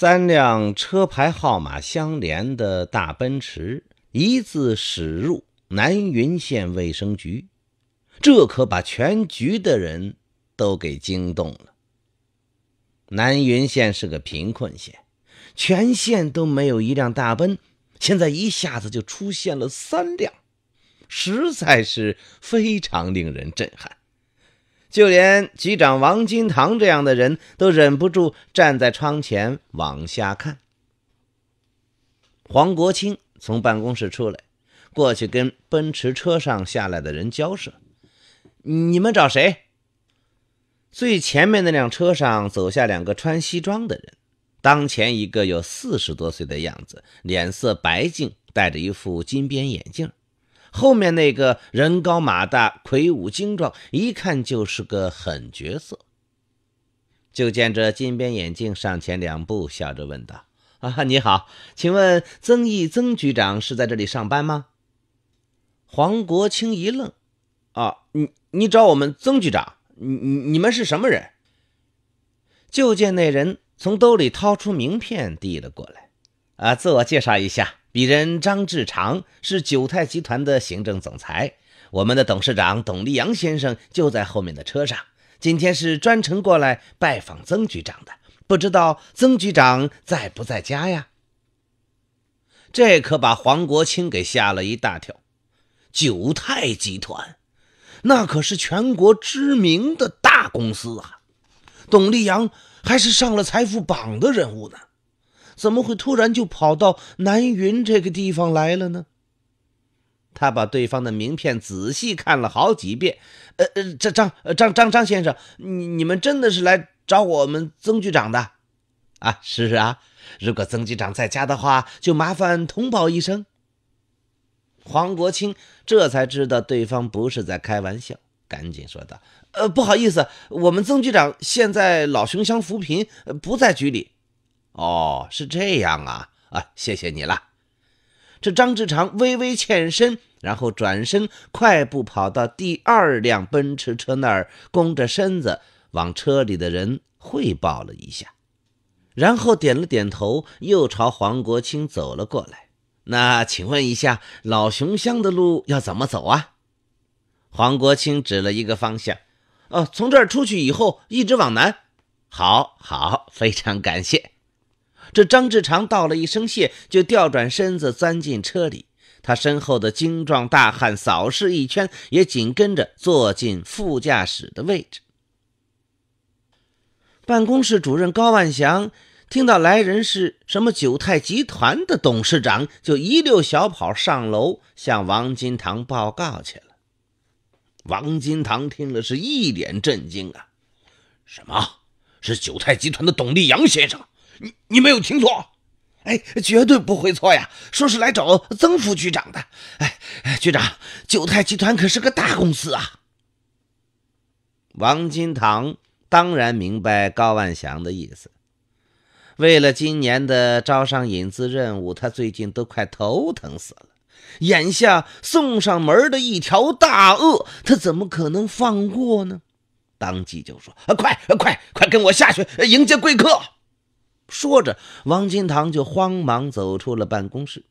三辆车牌号码相连的大奔驰，一字驶入南云县卫生局，这可把全局的人都给惊动了。南云县是个贫困县，全县都没有一辆大奔，现在一下子就出现了三辆，实在是非常令人震撼。就连局长王金堂这样的人都忍不住站在窗前往下看。黄国清从办公室出来，过去跟奔驰车上下来的人交涉：“你们找谁？”最前面那辆车上走下两个穿西装的人，当前一个有四十多岁的样子，脸色白净，戴着一副金边眼镜。后面那个人高马大、魁梧精壮，一看就是个狠角色。就见这金边眼镜上前两步，笑着问道：“啊，你好，请问曾毅曾局长是在这里上班吗？”黄国清一愣：“啊，你你找我们曾局长？你你你们是什么人？”就见那人从兜里掏出名片递了过来：“啊，自我介绍一下。”鄙人张志长是九泰集团的行政总裁，我们的董事长董立阳先生就在后面的车上。今天是专程过来拜访曾局长的，不知道曾局长在不在家呀？这可把黄国清给吓了一大跳。九泰集团，那可是全国知名的大公司啊，董立阳还是上了财富榜的人物呢。怎么会突然就跑到南云这个地方来了呢？他把对方的名片仔细看了好几遍。呃呃，这张张张张先生，你你们真的是来找我们曾局长的？啊，是啊。如果曾局长在家的话，就麻烦通报一声。黄国清这才知道对方不是在开玩笑，赶紧说道：“呃，不好意思，我们曾局长现在老熊乡扶贫，不在局里。”哦，是这样啊！啊，谢谢你了。这张志常微微欠身，然后转身快步跑到第二辆奔驰车那儿，弓着身子往车里的人汇报了一下，然后点了点头，又朝黄国清走了过来。那请问一下，老熊乡的路要怎么走啊？黄国清指了一个方向：“哦，从这儿出去以后，一直往南。”“好，好，非常感谢。”这张志长道了一声谢，就调转身子钻进车里。他身后的精壮大汉扫视一圈，也紧跟着坐进副驾驶的位置。办公室主任高万祥听到来人是什么九泰集团的董事长，就一溜小跑上楼向王金堂报告去了。王金堂听了是一脸震惊啊！什么？是九泰集团的董立阳先生？你你没有听错，哎，绝对不会错呀！说是来找曾副局长的。哎，局长，九泰集团可是个大公司啊。王金堂当然明白高万祥的意思，为了今年的招商引资任务，他最近都快头疼死了。眼下送上门的一条大鳄，他怎么可能放过呢？当即就说：“啊，快，快，快跟我下去迎接贵客。”说着，王金堂就慌忙走出了办公室。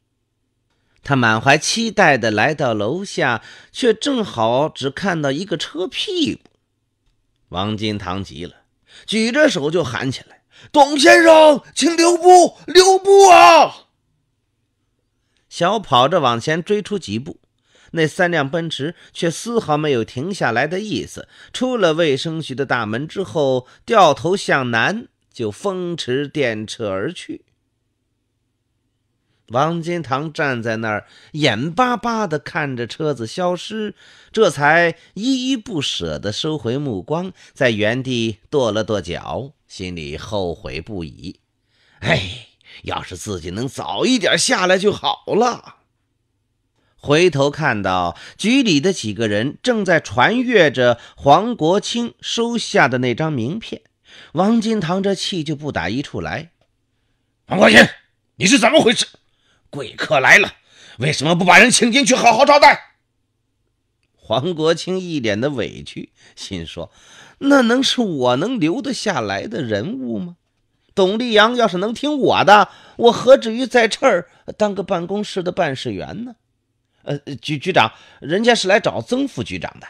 他满怀期待的来到楼下，却正好只看到一个车屁股。王金堂急了，举着手就喊起来：“董先生，请留步，留步啊！”小跑着往前追出几步，那三辆奔驰却丝毫没有停下来的意思。出了卫生局的大门之后，掉头向南。就风驰电掣而去。王金堂站在那儿，眼巴巴的看着车子消失，这才依依不舍的收回目光，在原地跺了跺脚，心里后悔不已。哎，要是自己能早一点下来就好了。回头看到局里的几个人正在传阅着黄国清收下的那张名片。王金堂这气就不打一处来，王国兴，你是怎么回事？贵客来了，为什么不把人请进去好好招待？黄国清一脸的委屈，心说：那能是我能留得下来的人物吗？董立阳要是能听我的，我何至于在这儿当个办公室的办事员呢？呃，局局长，人家是来找曾副局长的。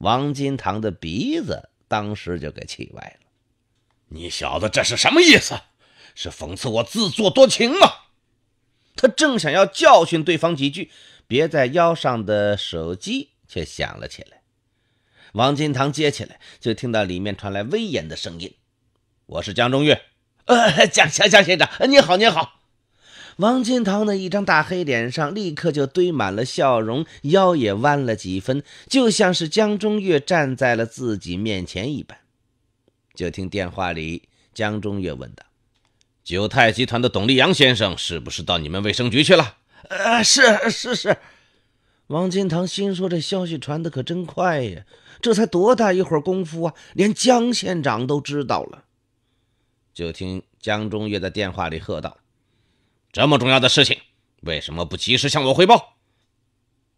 王金堂的鼻子。当时就给气歪了，你小子这是什么意思？是讽刺我自作多情吗？他正想要教训对方几句，别在腰上的手机却响了起来。王金堂接起来，就听到里面传来威严的声音：“我是江中玉，呃，江江江先生，您好，您好。”王金堂的一张大黑脸上立刻就堆满了笑容，腰也弯了几分，就像是江中月站在了自己面前一般。就听电话里江中月问道：“九泰集团的董立阳先生是不是到你们卫生局去了？”“呃，是是是。”王金堂心说：“这消息传得可真快呀，这才多大一会儿功夫啊，连江县长都知道了。”就听江中月在电话里喝道。这么重要的事情，为什么不及时向我汇报？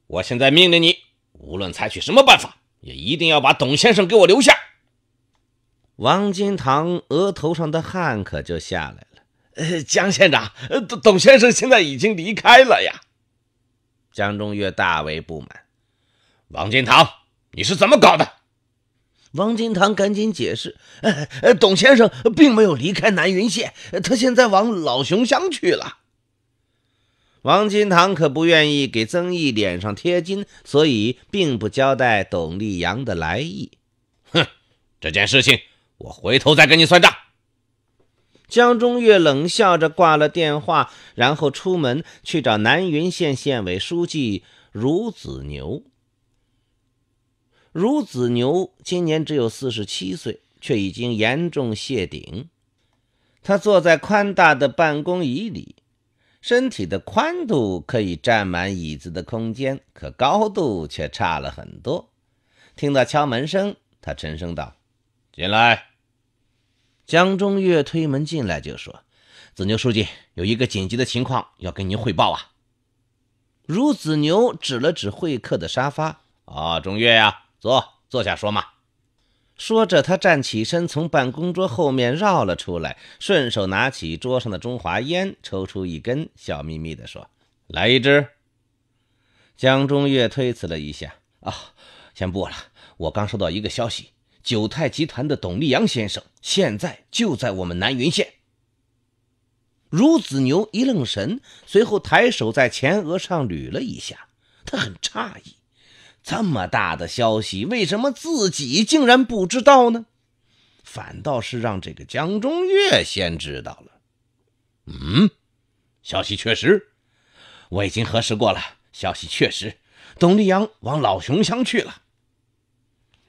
我现在命令你，无论采取什么办法，也一定要把董先生给我留下。王金堂额头上的汗可就下来了。呃，江县长，呃，董董先生现在已经离开了呀。江中月大为不满。王金堂，你是怎么搞的？王金堂赶紧解释：，呃，董先生并没有离开南云县，他现在往老熊乡去了。王金堂可不愿意给曾毅脸上贴金，所以并不交代董立阳的来意。哼，这件事情我回头再跟你算账。江中月冷笑着挂了电话，然后出门去找南云县县委书记孺子牛。孺子牛今年只有四十七岁，却已经严重谢顶。他坐在宽大的办公椅里。身体的宽度可以占满椅子的空间，可高度却差了很多。听到敲门声，他沉声道：“进来。”江中月推门进来就说：“子牛书记有一个紧急的情况要跟您汇报啊。”如子牛指了指会客的沙发：“啊，中月呀，坐，坐下说嘛。”说着，他站起身，从办公桌后面绕了出来，顺手拿起桌上的中华烟，抽出一根，笑眯眯地说：“来一支。”江中月推辞了一下：“啊，先不了，我刚收到一个消息，九泰集团的董立阳先生现在就在我们南云县。”孺子牛一愣神，随后抬手在前额上捋了一下，他很诧异。这么大的消息，为什么自己竟然不知道呢？反倒是让这个江中月先知道了。嗯，消息确实，我已经核实过了。消息确实，董立阳往老熊乡去了。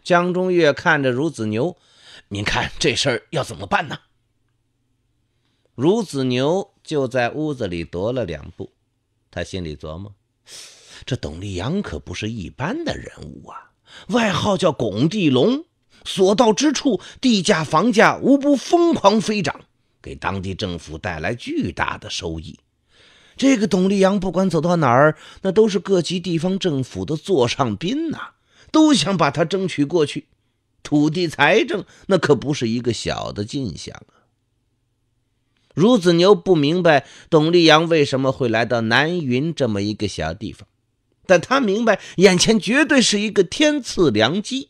江中月看着孺子牛，您看这事儿要怎么办呢？孺子牛就在屋子里踱了两步，他心里琢磨。这董立阳可不是一般的人物啊，外号叫“拱地龙”，所到之处，地价、房价无不疯狂飞涨，给当地政府带来巨大的收益。这个董立阳不管走到哪儿，那都是各级地方政府的座上宾呐，都想把他争取过去。土地财政那可不是一个小的进项啊。孺子牛不明白董立阳为什么会来到南云这么一个小地方。但他明白，眼前绝对是一个天赐良机。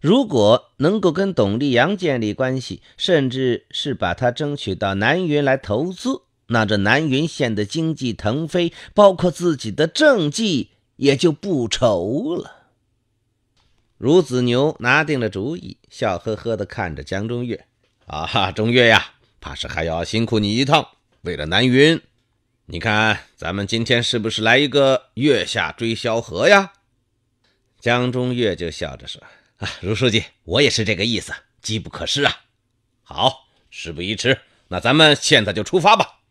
如果能够跟董立阳建立关系，甚至是把他争取到南云来投资，那这南云县的经济腾飞，包括自己的政绩，也就不愁了。孺子牛拿定了主意，笑呵呵地看着江中岳：“啊，中岳呀，怕是还要辛苦你一趟，为了南云。”你看，咱们今天是不是来一个月下追萧何呀？江中月就笑着说：“啊，卢书记，我也是这个意思，机不可失啊！好，事不宜迟，那咱们现在就出发吧。”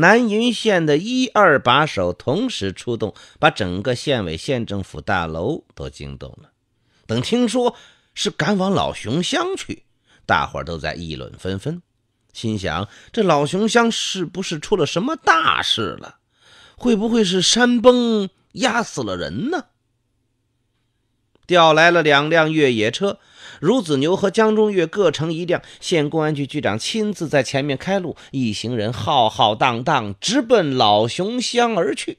南云县的一二把手同时出动，把整个县委、县政府大楼都惊动了。等听说是赶往老熊乡去，大伙儿都在议论纷纷。心想：这老熊乡是不是出了什么大事了？会不会是山崩压死了人呢？调来了两辆越野车，孺子牛和江中月各乘一辆，县公安局局长亲自在前面开路，一行人浩浩荡荡直奔老熊乡而去。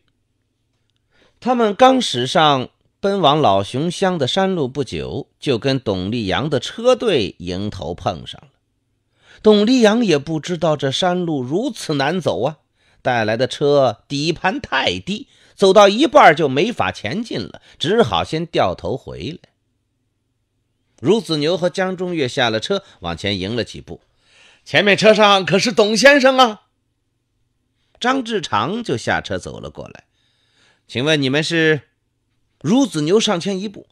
他们刚驶上奔往老熊乡的山路不久，就跟董立阳的车队迎头碰上了。董立阳也不知道这山路如此难走啊，带来的车底盘太低，走到一半就没法前进了，只好先掉头回来。孺子牛和江中月下了车，往前迎了几步，前面车上可是董先生啊。张志长就下车走了过来，请问你们是？孺子牛上前一步。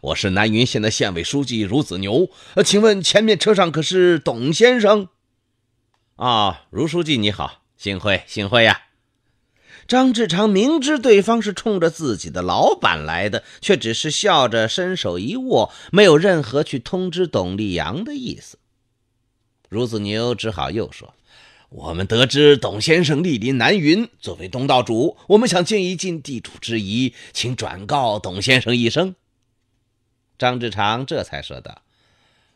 我是南云县的县委书记孺子牛，请问前面车上可是董先生？啊，孺书记你好，幸会幸会呀！张志昌明知对方是冲着自己的老板来的，却只是笑着伸手一握，没有任何去通知董立阳的意思。孺子牛只好又说：“我们得知董先生莅临南云，作为东道主，我们想尽一尽地主之谊，请转告董先生一声。”张志常这才说道：“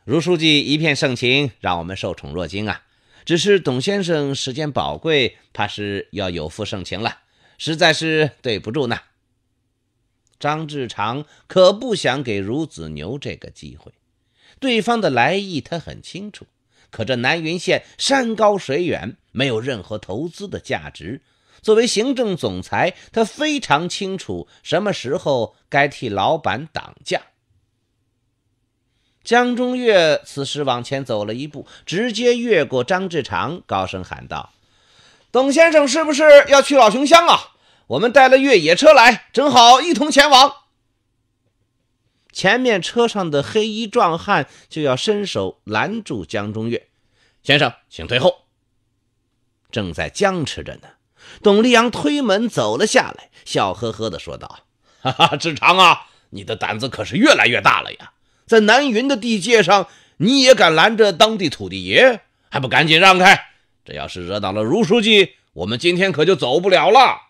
卢书记一片盛情，让我们受宠若惊啊！只是董先生时间宝贵，怕是要有负盛情了，实在是对不住呢。”张志常可不想给孺子牛这个机会，对方的来意他很清楚。可这南云县山高水远，没有任何投资的价值。作为行政总裁，他非常清楚什么时候该替老板挡驾。江中月此时往前走了一步，直接越过张志长，高声喊道：“董先生是不是要去老熊乡啊？我们带了越野车来，正好一同前往。”前面车上的黑衣壮汉就要伸手拦住江中月，“先生，请退后。”正在僵持着呢，董立阳推门走了下来，笑呵呵的说道：“哈哈，志长啊，你的胆子可是越来越大了呀。”在南云的地界上，你也敢拦着当地土地爷？还不赶紧让开！这要是惹恼了卢书记，我们今天可就走不了了。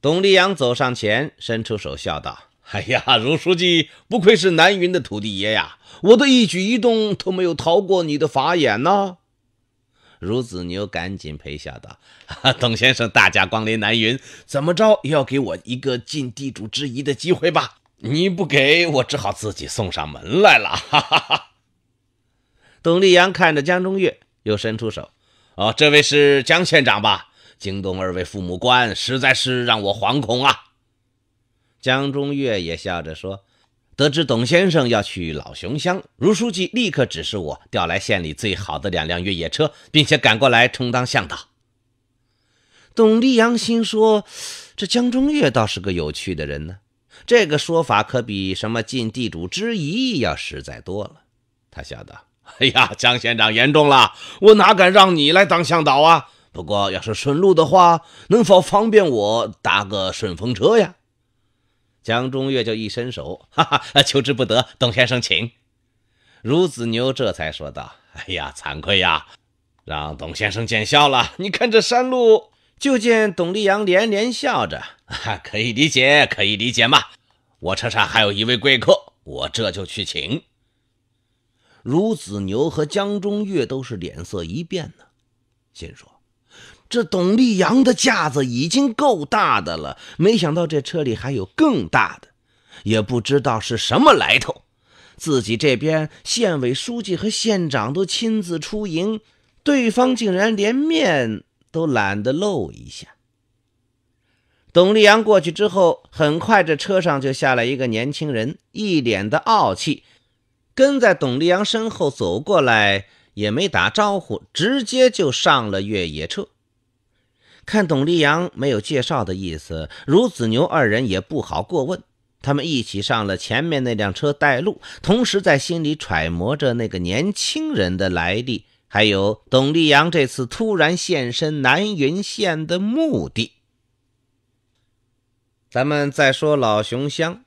董立阳走上前，伸出手，笑道：“哎呀，卢书记，不愧是南云的土地爷呀！我的一举一动都没有逃过你的法眼呢。”孺子牛赶紧陪笑道：“董先生大驾光临南云，怎么着也要给我一个尽地主之谊的机会吧？”你不给我，只好自己送上门来了。哈哈哈！董立阳看着江中月，又伸出手：“哦，这位是江县长吧？惊动二位父母官，实在是让我惶恐啊。”江中月也笑着说：“得知董先生要去老熊乡，卢书记立刻指示我调来县里最好的两辆越野车，并且赶过来充当向导。”董立阳心说：“这江中月倒是个有趣的人呢。”这个说法可比什么尽地主之谊要实在多了。他笑道：“哎 呀，江县长言重了，我哪敢让你来当向导啊？不过要是顺路的话，能否方便我搭个顺风车呀？”江中月就一伸手，哈哈，求之不得，董先生请。孺子牛这才说道：“哎呀，惭愧呀，让董先生见笑了。你看这山路。”就见董立阳连连笑着。可以理解，可以理解嘛！我车上还有一位贵客，我这就去请。孺子牛和江中月都是脸色一变呢，心说：这董立阳的架子已经够大的了，没想到这车里还有更大的，也不知道是什么来头。自己这边县委书记和县长都亲自出迎，对方竟然连面都懒得露一下。董丽阳过去之后，很快这车上就下来一个年轻人，一脸的傲气，跟在董丽阳身后走过来，也没打招呼，直接就上了越野车。看董丽阳没有介绍的意思，孺子牛二人也不好过问，他们一起上了前面那辆车带路，同时在心里揣摩着那个年轻人的来历，还有董丽阳这次突然现身南云县的目的。咱们再说老熊乡，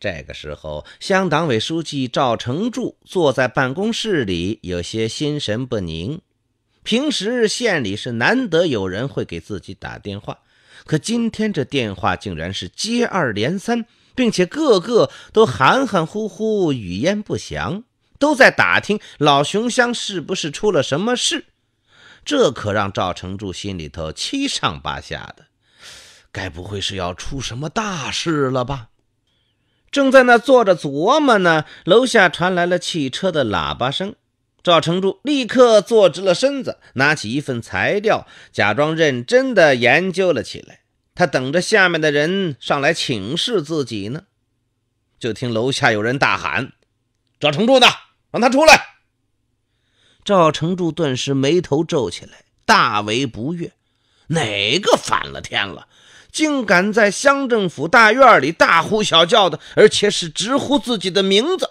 这个时候，乡党委书记赵成柱坐在办公室里，有些心神不宁。平时县里是难得有人会给自己打电话，可今天这电话竟然是接二连三，并且个个都含含糊糊，语焉不详，都在打听老熊乡是不是出了什么事。这可让赵成柱心里头七上八下的。该不会是要出什么大事了吧？正在那坐着琢磨呢，楼下传来了汽车的喇叭声。赵成柱立刻坐直了身子，拿起一份材料，假装认真的研究了起来。他等着下面的人上来请示自己呢。就听楼下有人大喊：“赵成柱呢？让他出来！”赵成柱顿时眉头皱起来，大为不悦：“哪个反了天了？”竟敢在乡政府大院里大呼小叫的，而且是直呼自己的名字！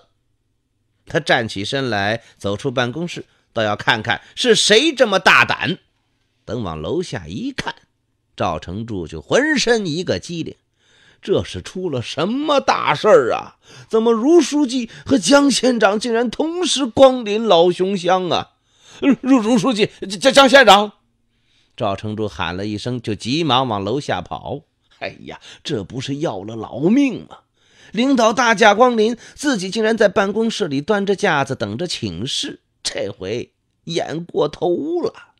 他站起身来，走出办公室，倒要看看是谁这么大胆。等往楼下一看，赵成柱就浑身一个激灵：这是出了什么大事儿啊？怎么卢书记和江县长竟然同时光临老雄乡啊？卢卢书记、江江县长。赵成柱喊了一声，就急忙往楼下跑。哎呀，这不是要了老命吗？领导大驾光临，自己竟然在办公室里端着架子等着请示，这回演过头了。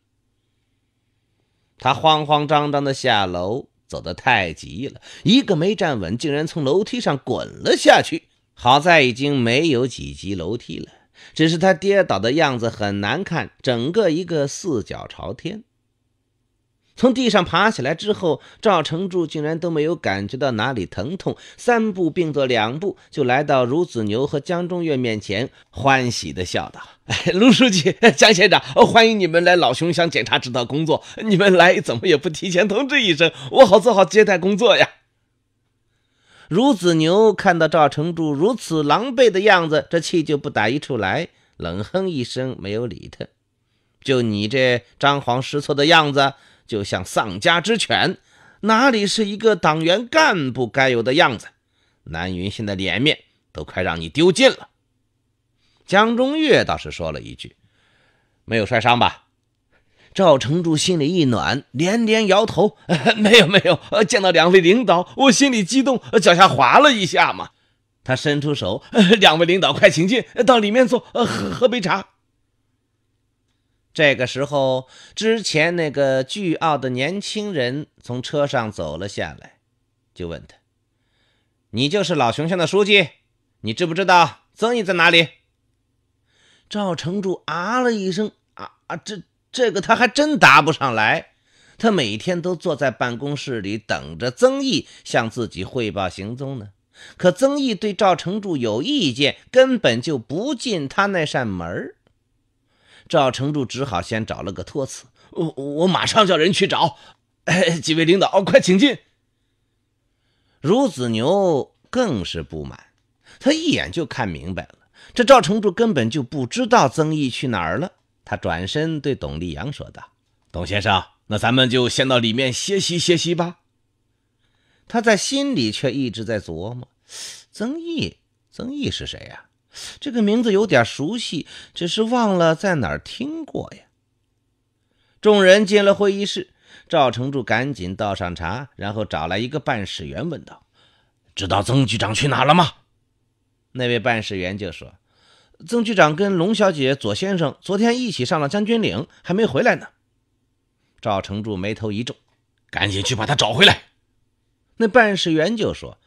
他慌慌张张的下楼，走得太急了，一个没站稳，竟然从楼梯上滚了下去。好在已经没有几级楼梯了，只是他跌倒的样子很难看，整个一个四脚朝天。从地上爬起来之后，赵成柱竟然都没有感觉到哪里疼痛，三步并作两步就来到孺子牛和江中岳面前，欢喜地笑道：“哎，卢书记、江县长，欢迎你们来老熊乡检查指导工作。你们来怎么也不提前通知一声，我好做好接待工作呀！”孺子牛看到赵成柱如此狼狈的样子，这气就不打一处来，冷哼一声，没有理他。就你这张皇失措的样子！就像丧家之犬，哪里是一个党员干部该有的样子？南云现的脸面都快让你丢尽了。江中岳倒是说了一句：“没有摔伤吧？”赵成柱心里一暖，连连摇头：“ 没有，没有。见到两位领导，我心里激动，脚下滑了一下嘛。”他伸出手：“ 两位领导，快请进，到里面坐，喝杯茶。”这个时候，之前那个巨傲的年轻人从车上走了下来，就问他：“你就是老熊乡的书记，你知不知道曾毅在哪里？”赵成柱啊了一声：“啊啊，这这个他还真答不上来。他每天都坐在办公室里等着曾毅向自己汇报行踪呢。可曾毅对赵成柱有意见，根本就不进他那扇门儿。”赵成柱只好先找了个托词，我我马上叫人去找。哎，几位领导，快请进。孺子牛更是不满，他一眼就看明白了，这赵成柱根本就不知道曾毅去哪儿了。他转身对董立阳说道：“董先生，那咱们就先到里面歇息歇息吧。”他在心里却一直在琢磨：曾毅，曾毅是谁呀？这个名字有点熟悉，只是忘了在哪儿听过呀。众人进了会议室，赵成柱赶紧倒上茶，然后找来一个办事员问道：“知道曾局长去哪了吗？”那位办事员就说：“曾局长跟龙小姐、左先生昨天一起上了将军岭，还没回来呢。”赵成柱眉头一皱，赶紧去把他找回来。那办事员就说。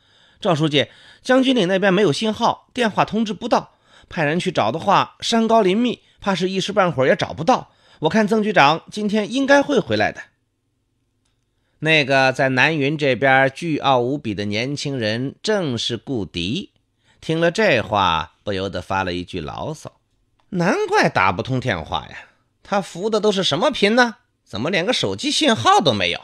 赵书记，将军岭那边没有信号，电话通知不到。派人去找的话，山高林密，怕是一时半会儿也找不到。我看曾局长今天应该会回来的。那个在南云这边巨傲无比的年轻人，正是顾迪。听了这话，不由得发了一句牢骚：“难怪打不通电话呀！他服的都是什么频呢？怎么连个手机信号都没有？”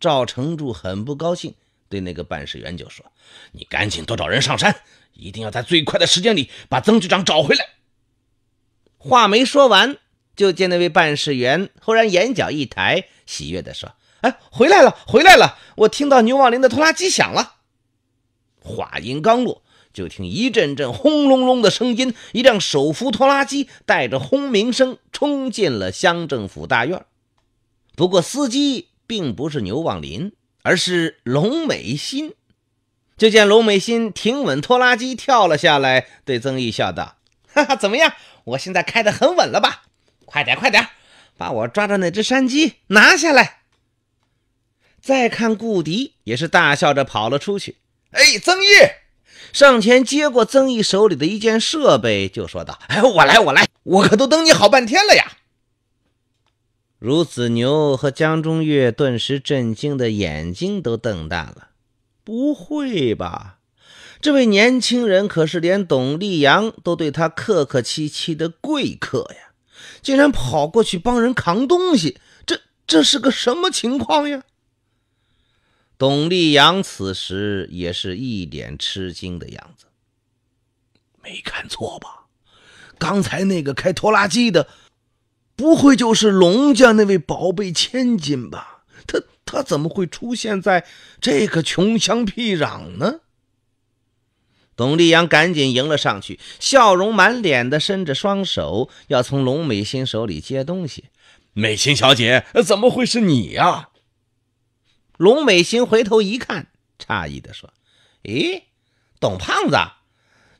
赵成柱很不高兴。对那个办事员就说：“你赶紧多找人上山，一定要在最快的时间里把曾局长找回来。”话没说完，就见那位办事员忽然眼角一抬，喜悦地说：“哎，回来了，回来了！我听到牛旺林的拖拉机响了。”话音刚落，就听一阵阵轰隆隆的声音，一辆手扶拖拉机带着轰鸣声冲进了乡政府大院。不过，司机并不是牛旺林。而是龙美心。就见龙美心停稳拖拉机，跳了下来，对曾毅笑道：“ 哈哈，怎么样？我现在开得很稳了吧？快点，快点，把我抓的那只山鸡拿下来。”再看顾迪也是大笑着跑了出去。哎，曾毅上前接过曾毅手里的一件设备，就说道：“哎，我来，我来，我可都等你好半天了呀。”孺子牛和江中月顿时震惊，的眼睛都瞪大了。不会吧？这位年轻人可是连董立阳都对他客客气气的贵客呀，竟然跑过去帮人扛东西，这这是个什么情况呀？董立阳此时也是一脸吃惊的样子。没看错吧？刚才那个开拖拉机的。不会就是龙家那位宝贝千金吧？她她怎么会出现在这个穷乡僻壤呢？董立阳赶紧迎了上去，笑容满脸的伸着双手要从龙美心手里接东西。美心小姐，怎么会是你呀？龙美心回头一看，诧异的说：“咦，董胖子，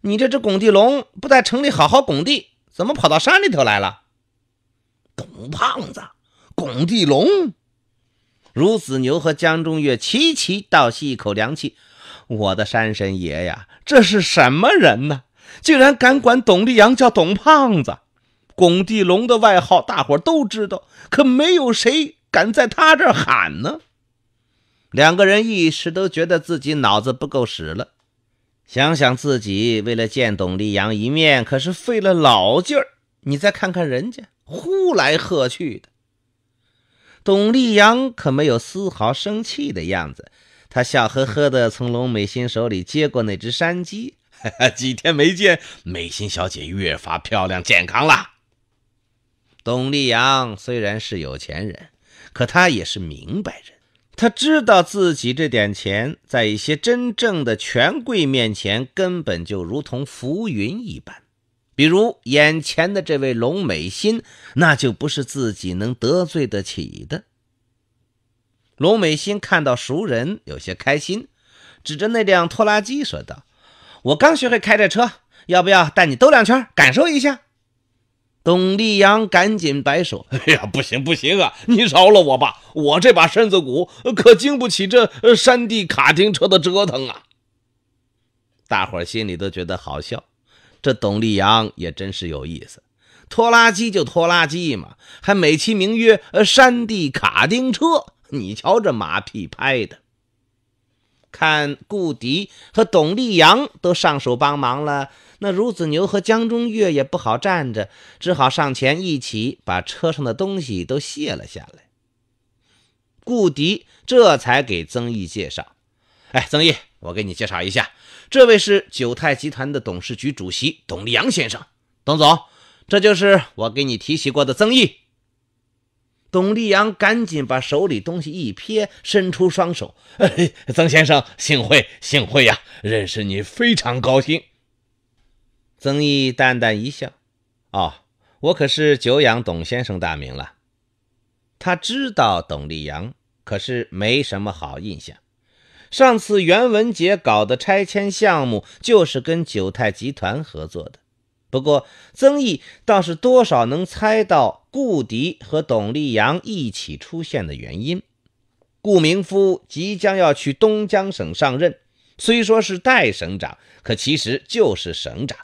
你这只拱地龙不在城里好好拱地，怎么跑到山里头来了？”董胖子、巩地龙、孺子牛和江中月齐齐倒吸一口凉气。我的山神爷呀，这是什么人呢？竟然敢管董立阳叫董胖子、巩地龙的外号，大伙都知道，可没有谁敢在他这儿喊呢。两个人一时都觉得自己脑子不够使了。想想自己为了见董立阳一面，可是费了老劲儿。你再看看人家。呼来喝去的，董立阳可没有丝毫生气的样子。他笑呵呵地从龙美心手里接过那只山鸡。几天没见，美心小姐越发漂亮健康了。董立阳虽然是有钱人，可他也是明白人。他知道自己这点钱在一些真正的权贵面前，根本就如同浮云一般。比如眼前的这位龙美心，那就不是自己能得罪得起的。龙美心看到熟人，有些开心，指着那辆拖拉机说道：“我刚学会开这车，要不要带你兜两圈，感受一下？”董立阳赶紧摆手：“哎呀，不行不行啊，你饶了我吧，我这把身子骨可经不起这山地卡丁车的折腾啊！”大伙心里都觉得好笑。这董立阳也真是有意思，拖拉机就拖拉机嘛，还美其名曰“山地卡丁车”，你瞧这马屁拍的。看顾迪和董立阳都上手帮忙了，那孺子牛和江中月也不好站着，只好上前一起把车上的东西都卸了下来。顾迪这才给曾毅介绍。哎，曾毅，我给你介绍一下，这位是九泰集团的董事局主席董立阳先生，董总，这就是我给你提起过的曾毅。董立阳赶紧把手里东西一撇，伸出双手：“曾先生，幸会，幸会呀，认识你非常高兴。”曾毅淡淡一笑：“哦，我可是久仰董先生大名了。”他知道董立阳，可是没什么好印象。上次袁文杰搞的拆迁项目就是跟九泰集团合作的，不过曾毅倒是多少能猜到顾迪和董立阳一起出现的原因。顾明夫即将要去东江省上任，虽说是代省长，可其实就是省长。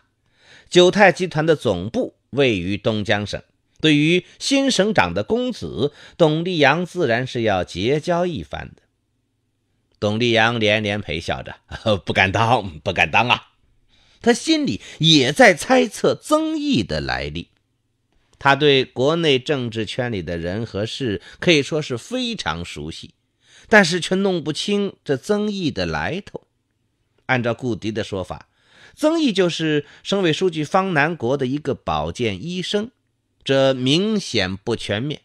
九泰集团的总部位于东江省，对于新省长的公子董立阳，自然是要结交一番的。董立阳连连陪笑着，不敢当，不敢当啊！他心里也在猜测曾毅的来历。他对国内政治圈里的人和事可以说是非常熟悉，但是却弄不清这曾毅的来头。按照顾迪的说法，曾毅就是省委书记方南国的一个保健医生，这明显不全面。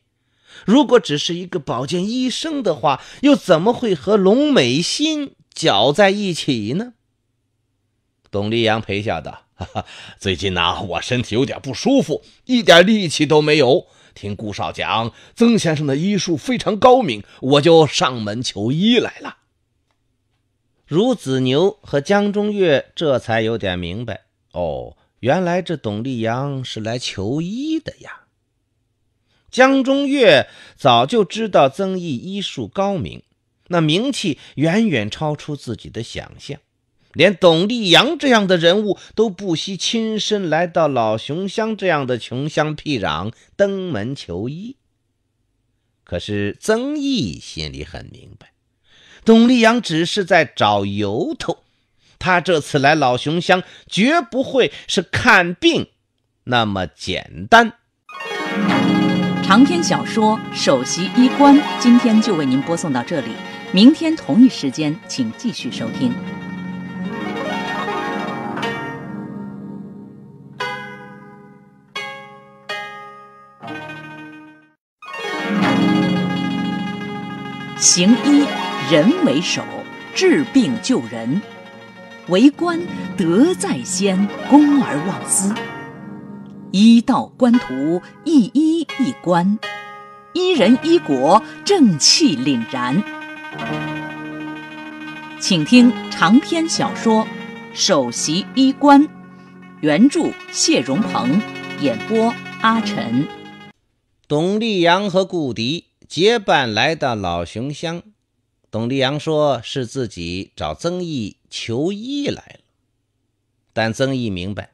如果只是一个保健医生的话，又怎么会和龙美心搅在一起呢？董立阳陪笑道：“ 最近呢，我身体有点不舒服，一点力气都没有。听顾少讲，曾先生的医术非常高明，我就上门求医来了。”孺子牛和江中月这才有点明白：“哦，原来这董立阳是来求医的呀。”江中岳早就知道曾毅医术高明，那名气远远超出自己的想象，连董立阳这样的人物都不惜亲身来到老熊乡这样的穷乡僻壤登门求医。可是曾毅心里很明白，董立阳只是在找由头，他这次来老熊乡绝不会是看病那么简单。长篇小说《首席医官》，今天就为您播送到这里。明天同一时间，请继续收听。行医，人为首，治病救人；为官，德在先，公而忘私。一道官途，一医一官，一人一国，正气凛然。请听长篇小说《首席医官》，原著谢荣鹏，演播阿晨。董立阳和顾迪结伴来到老熊乡。董立阳说是自己找曾毅求医来了，但曾毅明白。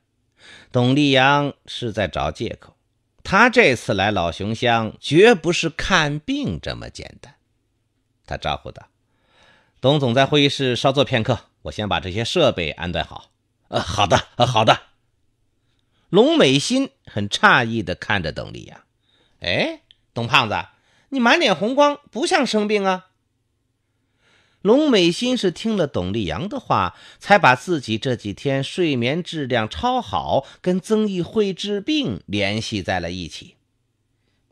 董立阳是在找借口，他这次来老熊乡绝不是看病这么简单。他招呼道：“董总在会议室稍坐片刻，我先把这些设备安顿好。”“呃，好的，呃，好的。”龙美心很诧异地看着董立阳，“哎，董胖子，你满脸红光，不像生病啊。”龙美心是听了董丽阳的话，才把自己这几天睡眠质量超好跟曾毅会治病联系在了一起。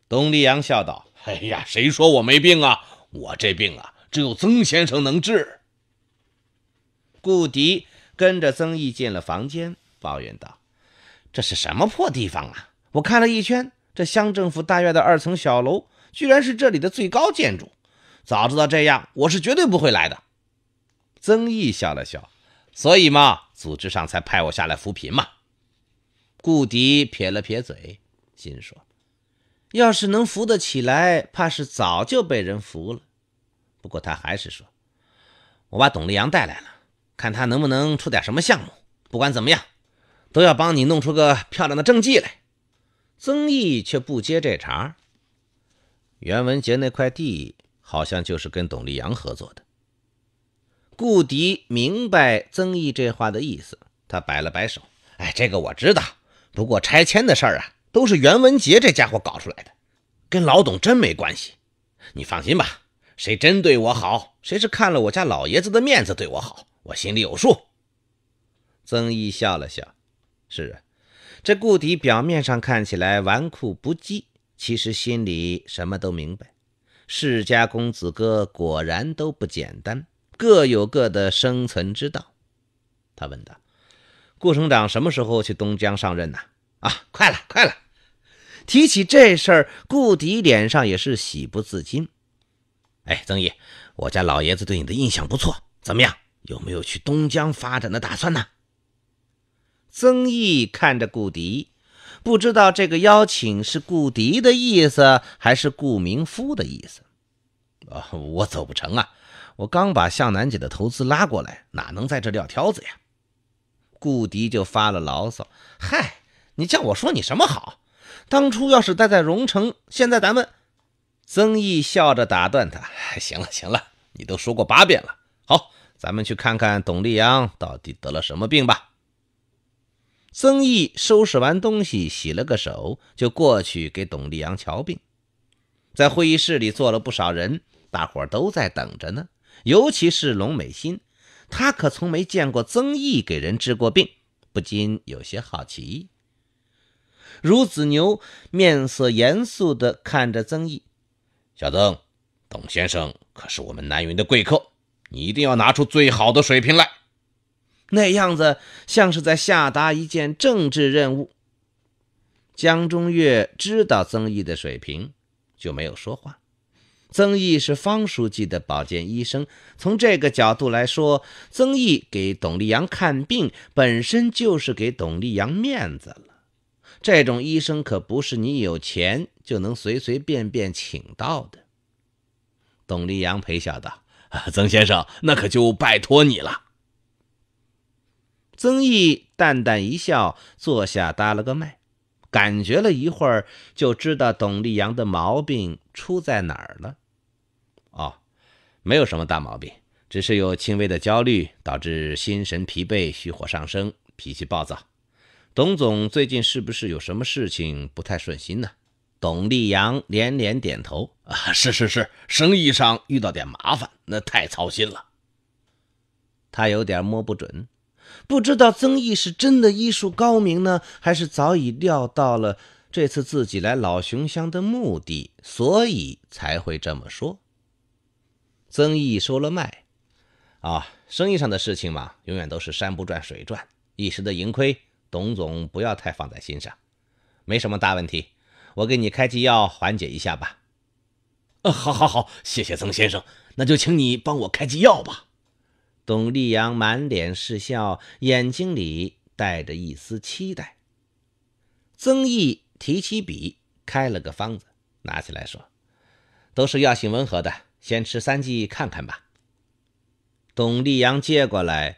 董丽阳笑道：“哎呀，谁说我没病啊？我这病啊，只有曾先生能治。”顾迪跟着曾毅进了房间，抱怨道：“这是什么破地方啊？我看了一圈，这乡政府大院的二层小楼，居然是这里的最高建筑。”早知道这样，我是绝对不会来的。曾毅笑了笑，所以嘛，组织上才派我下来扶贫嘛。顾迪撇了撇嘴，心说：要是能扶得起来，怕是早就被人扶了。不过他还是说：“我把董丽阳带来了，看他能不能出点什么项目。不管怎么样，都要帮你弄出个漂亮的政绩来。”曾毅却不接这茬。袁文杰那块地。好像就是跟董立阳合作的。顾迪明白曾毅这话的意思，他摆了摆手：“哎，这个我知道。不过拆迁的事儿啊，都是袁文杰这家伙搞出来的，跟老董真没关系。你放心吧，谁真对我好，谁是看了我家老爷子的面子对我好，我心里有数。”曾毅笑了笑：“是啊，这顾迪表面上看起来纨绔不羁，其实心里什么都明白。”世家公子哥果然都不简单，各有各的生存之道。他问道：“顾省长什么时候去东江上任呢？”“啊，快了，快了。”提起这事儿，顾迪脸上也是喜不自禁。“哎，曾毅，我家老爷子对你的印象不错，怎么样？有没有去东江发展的打算呢？”曾毅看着顾迪。不知道这个邀请是顾迪的意思还是顾明夫的意思？啊，我走不成啊！我刚把向南姐的投资拉过来，哪能在这撂挑子呀？顾迪就发了牢骚：“嗨，你叫我说你什么好？当初要是待在荣城，现在咱们……”曾毅笑着打断他：“行了行了，你都说过八遍了。好，咱们去看看董立阳到底得了什么病吧。”曾毅收拾完东西，洗了个手，就过去给董立阳瞧病。在会议室里坐了不少人，大伙都在等着呢。尤其是龙美心，她可从没见过曾毅给人治过病，不禁有些好奇。孺子牛面色严肃地看着曾毅：“小曾，董先生可是我们南云的贵客，你一定要拿出最好的水平来。”那样子像是在下达一件政治任务。江中岳知道曾毅的水平，就没有说话。曾毅是方书记的保健医生，从这个角度来说，曾毅给董立阳看病本身就是给董立阳面子了。这种医生可不是你有钱就能随随便便请到的。董立阳陪笑道：“曾先生，那可就拜托你了。”曾毅淡淡一笑，坐下搭了个脉，感觉了一会儿，就知道董立阳的毛病出在哪儿了。哦，没有什么大毛病，只是有轻微的焦虑，导致心神疲惫，虚火上升，脾气暴躁。董总最近是不是有什么事情不太顺心呢？董立阳连连点头。啊，是是是，生意上遇到点麻烦，那太操心了。他有点摸不准。不知道曾毅是真的医术高明呢，还是早已料到了这次自己来老熊乡的目的，所以才会这么说。曾毅收了脉，啊，生意上的事情嘛，永远都是山不转水转，一时的盈亏，董总不要太放在心上，没什么大问题。我给你开剂药缓解一下吧。好，好，好，谢谢曾先生，那就请你帮我开剂药吧。董立阳满脸是笑，眼睛里带着一丝期待。曾毅提起笔开了个方子，拿起来说：“都是药性温和的，先吃三剂看看吧。”董立阳接过来，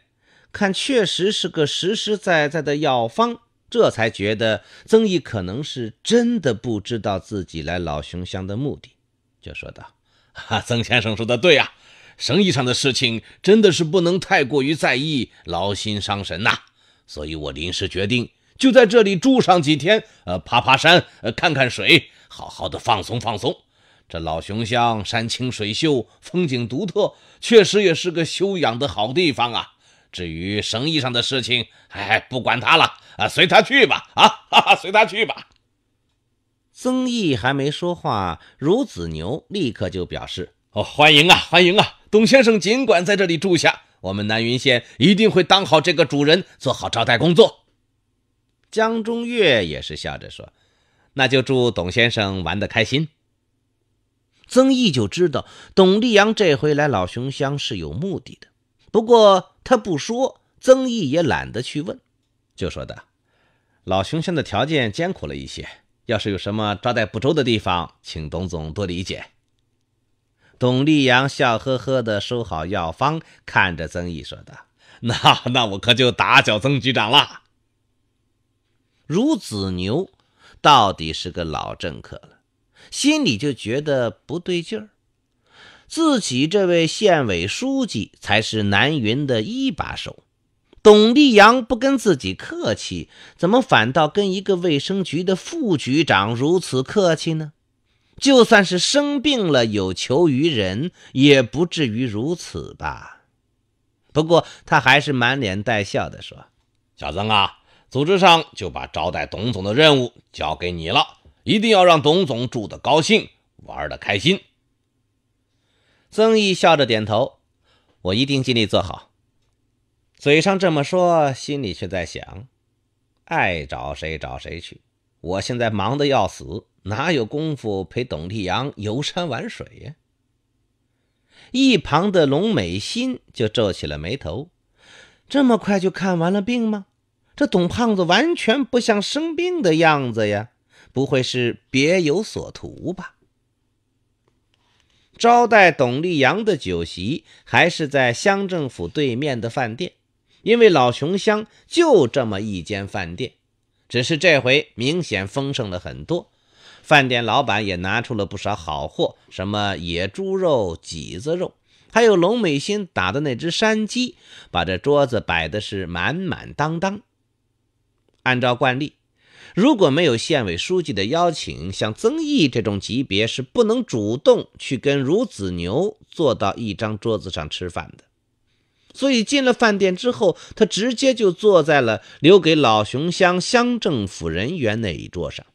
看确实是个实实在在的药方，这才觉得曾毅可能是真的不知道自己来老熊乡的目的，就说道：“曾先生说的对呀。”生意上的事情真的是不能太过于在意，劳心伤神呐。所以我临时决定就在这里住上几天，呃，爬爬山，呃，看看水，好好的放松放松。这老熊乡山清水秀，风景独特，确实也是个修养的好地方啊。至于生意上的事情，哎，不管他了啊，随他去吧，啊，哈哈，随他去吧。曾毅还没说话，孺子牛立刻就表示：“哦，欢迎啊，欢迎啊。”董先生尽管在这里住下，我们南云县一定会当好这个主人，做好招待工作。江中月也是笑着说：“那就祝董先生玩得开心。”曾毅就知道董立阳这回来老熊乡是有目的的，不过他不说，曾毅也懒得去问，就说道：“老熊乡的条件艰苦了一些，要是有什么招待不周的地方，请董总多理解。”董立阳笑呵呵的收好药方，看着曾毅说道：“ 那那我可就打搅曾局长了。”如子牛到底是个老政客了，心里就觉得不对劲儿。自己这位县委书记才是南云的一把手，董立阳不跟自己客气，怎么反倒跟一个卫生局的副局长如此客气呢？就算是生病了，有求于人，也不至于如此吧。不过他还是满脸带笑地说：“小曾啊，组织上就把招待董总的任务交给你了，一定要让董总住得高兴，玩得开心。”曾毅笑着点头：“我一定尽力做好。”嘴上这么说，心里却在想：“爱找谁找谁去，我现在忙得要死。”哪有功夫陪董立阳游山玩水呀？一旁的龙美心就皱起了眉头：“这么快就看完了病吗？这董胖子完全不像生病的样子呀！不会是别有所图吧？”招待董立阳的酒席还是在乡政府对面的饭店，因为老熊乡就这么一间饭店，只是这回明显丰盛了很多。饭店老板也拿出了不少好货，什么野猪肉、麂子肉，还有龙美心打的那只山鸡，把这桌子摆的是满满当当。按照惯例，如果没有县委书记的邀请，像曾毅这种级别是不能主动去跟孺子牛坐到一张桌子上吃饭的。所以进了饭店之后，他直接就坐在了留给老熊乡乡政府人员那一桌上。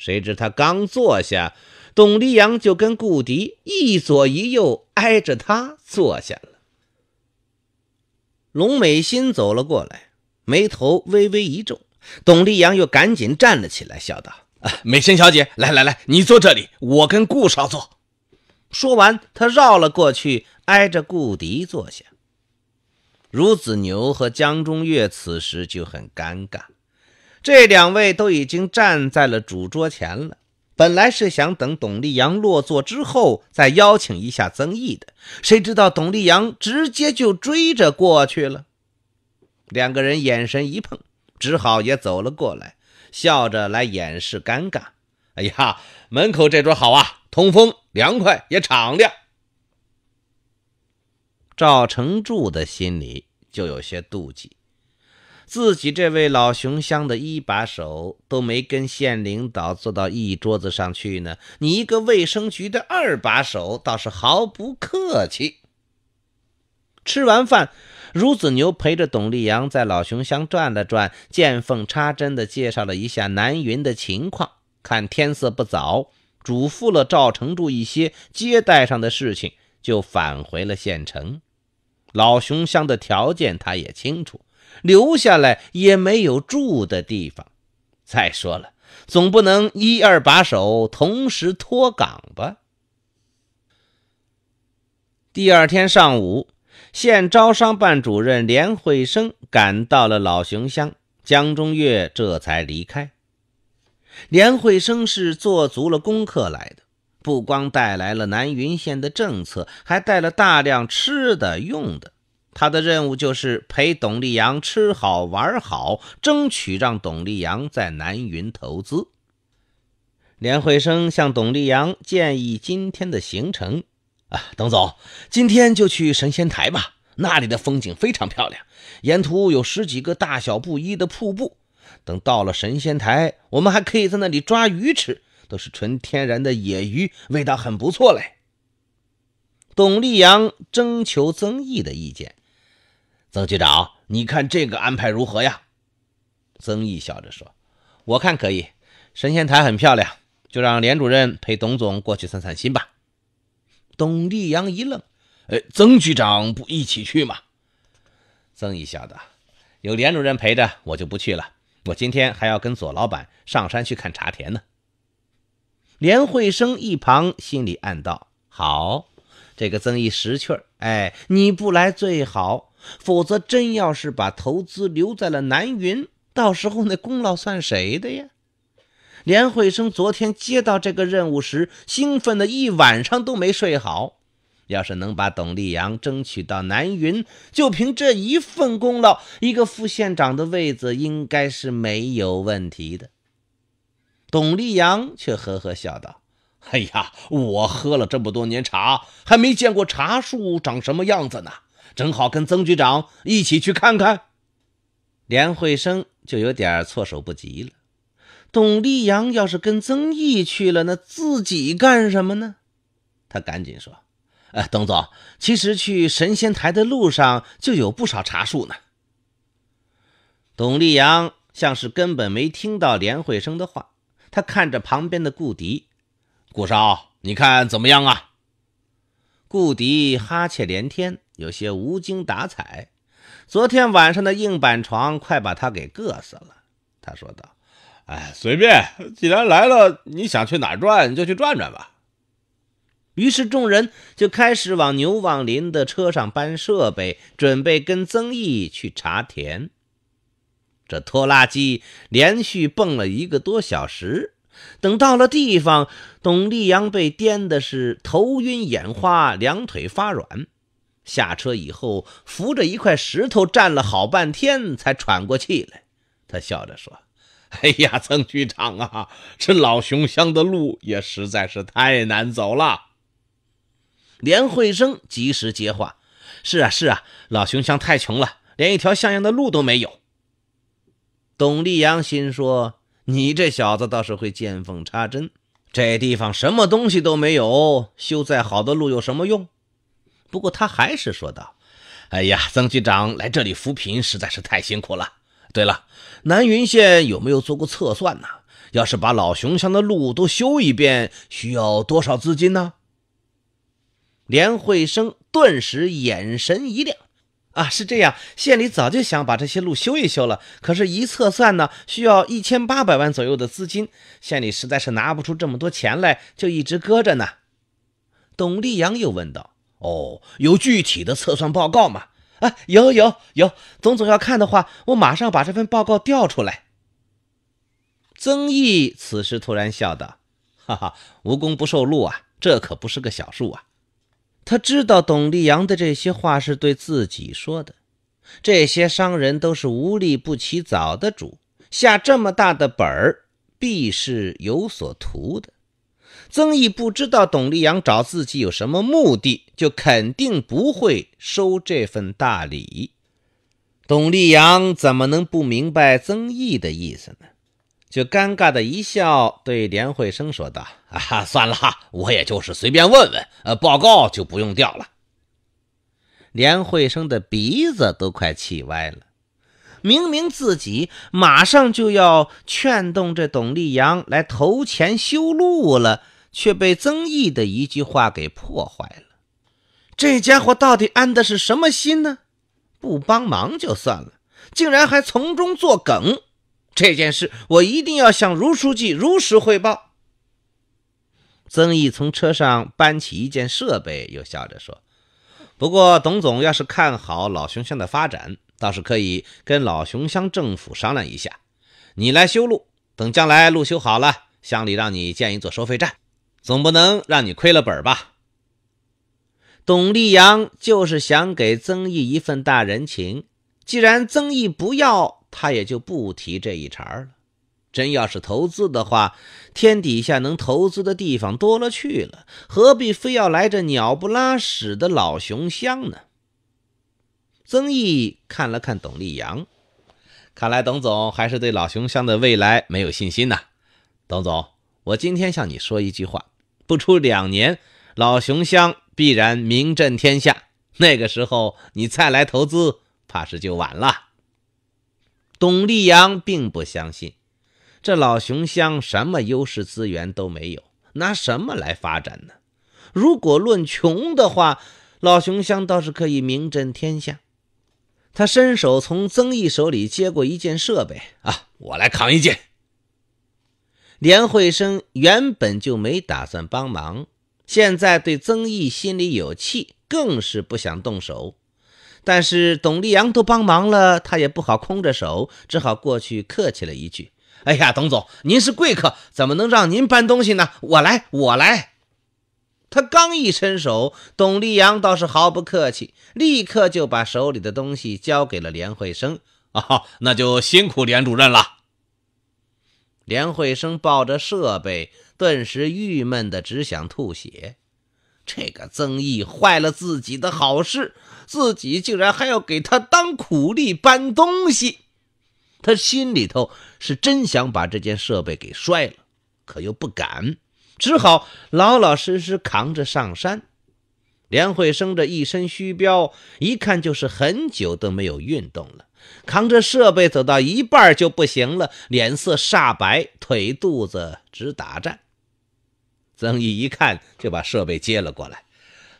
谁知他刚坐下，董立阳就跟顾迪一左一右挨着他坐下了。龙美心走了过来，眉头微微一皱。董立阳又赶紧站了起来，笑道：“啊，美心小姐，来来来，你坐这里，我跟顾少坐。”说完，他绕了过去，挨着顾迪坐下。孺子牛和江中月此时就很尴尬。这两位都已经站在了主桌前了。本来是想等董立阳落座之后再邀请一下曾毅的，谁知道董立阳直接就追着过去了。两个人眼神一碰，只好也走了过来，笑着来掩饰尴尬。哎呀，门口这桌好啊，通风、凉快，也敞亮。赵成柱的心里就有些妒忌。自己这位老熊乡的一把手都没跟县领导坐到一桌子上去呢，你一个卫生局的二把手倒是毫不客气。吃完饭，孺子牛陪着董立阳在老熊乡转了转，见缝插针地介绍了一下南云的情况。看天色不早，嘱咐了赵成柱一些接待上的事情，就返回了县城。老熊乡的条件他也清楚。留下来也没有住的地方，再说了，总不能一二把手同时脱岗吧？第二天上午，县招商办主任连惠生赶到了老熊乡，江中月这才离开。连惠生是做足了功课来的，不光带来了南云县的政策，还带了大量吃的用的。他的任务就是陪董立阳吃好玩好，争取让董立阳在南云投资。连惠生向董立阳建议今天的行程：啊，董总，今天就去神仙台吧，那里的风景非常漂亮，沿途有十几个大小不一的瀑布。等到了神仙台，我们还可以在那里抓鱼吃，都是纯天然的野鱼，味道很不错嘞。董立阳征求曾毅的意见。曾局长，你看这个安排如何呀？曾毅笑着说：“我看可以，神仙台很漂亮，就让连主任陪董总过去散散心吧。”董立阳一愣：“哎，曾局长不一起去吗？”曾毅笑道：“有连主任陪着，我就不去了。我今天还要跟左老板上山去看茶田呢。”连惠生一旁心里暗道：“好，这个曾毅识趣儿。哎，你不来最好。”否则，真要是把投资留在了南云，到时候那功劳算谁的呀？连惠生昨天接到这个任务时，兴奋的一晚上都没睡好。要是能把董立阳争取到南云，就凭这一份功劳，一个副县长的位子应该是没有问题的。董立阳却呵呵笑道：“哎呀，我喝了这么多年茶，还没见过茶树长什么样子呢。”正好跟曾局长一起去看看，连惠生就有点措手不及了。董立阳要是跟曾毅去了，那自己干什么呢？他赶紧说：“呃，董总，其实去神仙台的路上就有不少茶树呢。”董立阳像是根本没听到连惠生的话，他看着旁边的顾迪：“顾少，你看怎么样啊？”顾迪哈欠连天。有些无精打采，昨天晚上的硬板床快把他给硌死了。他说道：“哎，随便，既然来了，你想去哪转就去转转吧。”于是众人就开始往牛旺林的车上搬设备，准备跟曾毅去查田。这拖拉机连续蹦了一个多小时，等到了地方，董立阳被颠的是头晕眼花，两腿发软。下车以后，扶着一块石头站了好半天，才喘过气来。他笑着说：“哎呀，曾局长啊，这老熊乡的路也实在是太难走了。”连慧生及时接话：“是啊，是啊，老熊乡太穷了，连一条像样的路都没有。”董立阳心说：“你这小子倒是会见缝插针，这地方什么东西都没有，修再好的路有什么用？”不过他还是说道：“哎呀，曾局长来这里扶贫实在是太辛苦了。对了，南云县有没有做过测算呢？要是把老熊乡的路都修一遍，需要多少资金呢？”连惠生顿时眼神一亮：“啊，是这样，县里早就想把这些路修一修了，可是，一测算呢，需要一千八百万左右的资金，县里实在是拿不出这么多钱来，就一直搁着呢。”董立阳又问道。哦，有具体的测算报告吗？啊，有有有，总总要看的话，我马上把这份报告调出来。曾毅此时突然笑道：“哈哈，无功不受禄啊，这可不是个小数啊。”他知道董立阳的这些话是对自己说的，这些商人都是无利不起早的主，下这么大的本儿，必是有所图的。曾毅不知道董立阳找自己有什么目的，就肯定不会收这份大礼。董立阳怎么能不明白曾毅的意思呢？就尴尬的一笑，对连惠生说道：“啊，算了我也就是随便问问，呃，报告就不用调了。”连惠生的鼻子都快气歪了，明明自己马上就要劝动这董立阳来投钱修路了。却被曾毅的一句话给破坏了。这家伙到底安的是什么心呢？不帮忙就算了，竟然还从中作梗。这件事我一定要向卢书记如实汇报。曾毅从车上搬起一件设备，又笑着说：“不过董总要是看好老熊乡的发展，倒是可以跟老熊乡政府商量一下。你来修路，等将来路修好了，乡里让你建一座收费站。”总不能让你亏了本吧？董立阳就是想给曾毅一份大人情，既然曾毅不要，他也就不提这一茬了。真要是投资的话，天底下能投资的地方多了去了，何必非要来这鸟不拉屎的老熊乡呢？曾毅看了看董立阳，看来董总还是对老熊乡的未来没有信心呐，董总。我今天向你说一句话，不出两年，老熊乡必然名震天下。那个时候你再来投资，怕是就晚了。董立阳并不相信，这老熊乡什么优势资源都没有，拿什么来发展呢？如果论穷的话，老熊乡倒是可以名震天下。他伸手从曾毅手里接过一件设备，啊，我来扛一件。连惠生原本就没打算帮忙，现在对曾毅心里有气，更是不想动手。但是董立阳都帮忙了，他也不好空着手，只好过去客气了一句：“哎呀，董总，您是贵客，怎么能让您搬东西呢？我来，我来。”他刚一伸手，董立阳倒是毫不客气，立刻就把手里的东西交给了连惠生。“啊，那就辛苦连主任了。”梁慧生抱着设备，顿时郁闷的只想吐血。这个曾毅坏了自己的好事，自己竟然还要给他当苦力搬东西。他心里头是真想把这件设备给摔了，可又不敢，只好老老实实扛着上山。连慧生这一身虚膘，一看就是很久都没有运动了。扛着设备走到一半就不行了，脸色煞白，腿肚子直打颤。曾毅一看就把设备接了过来，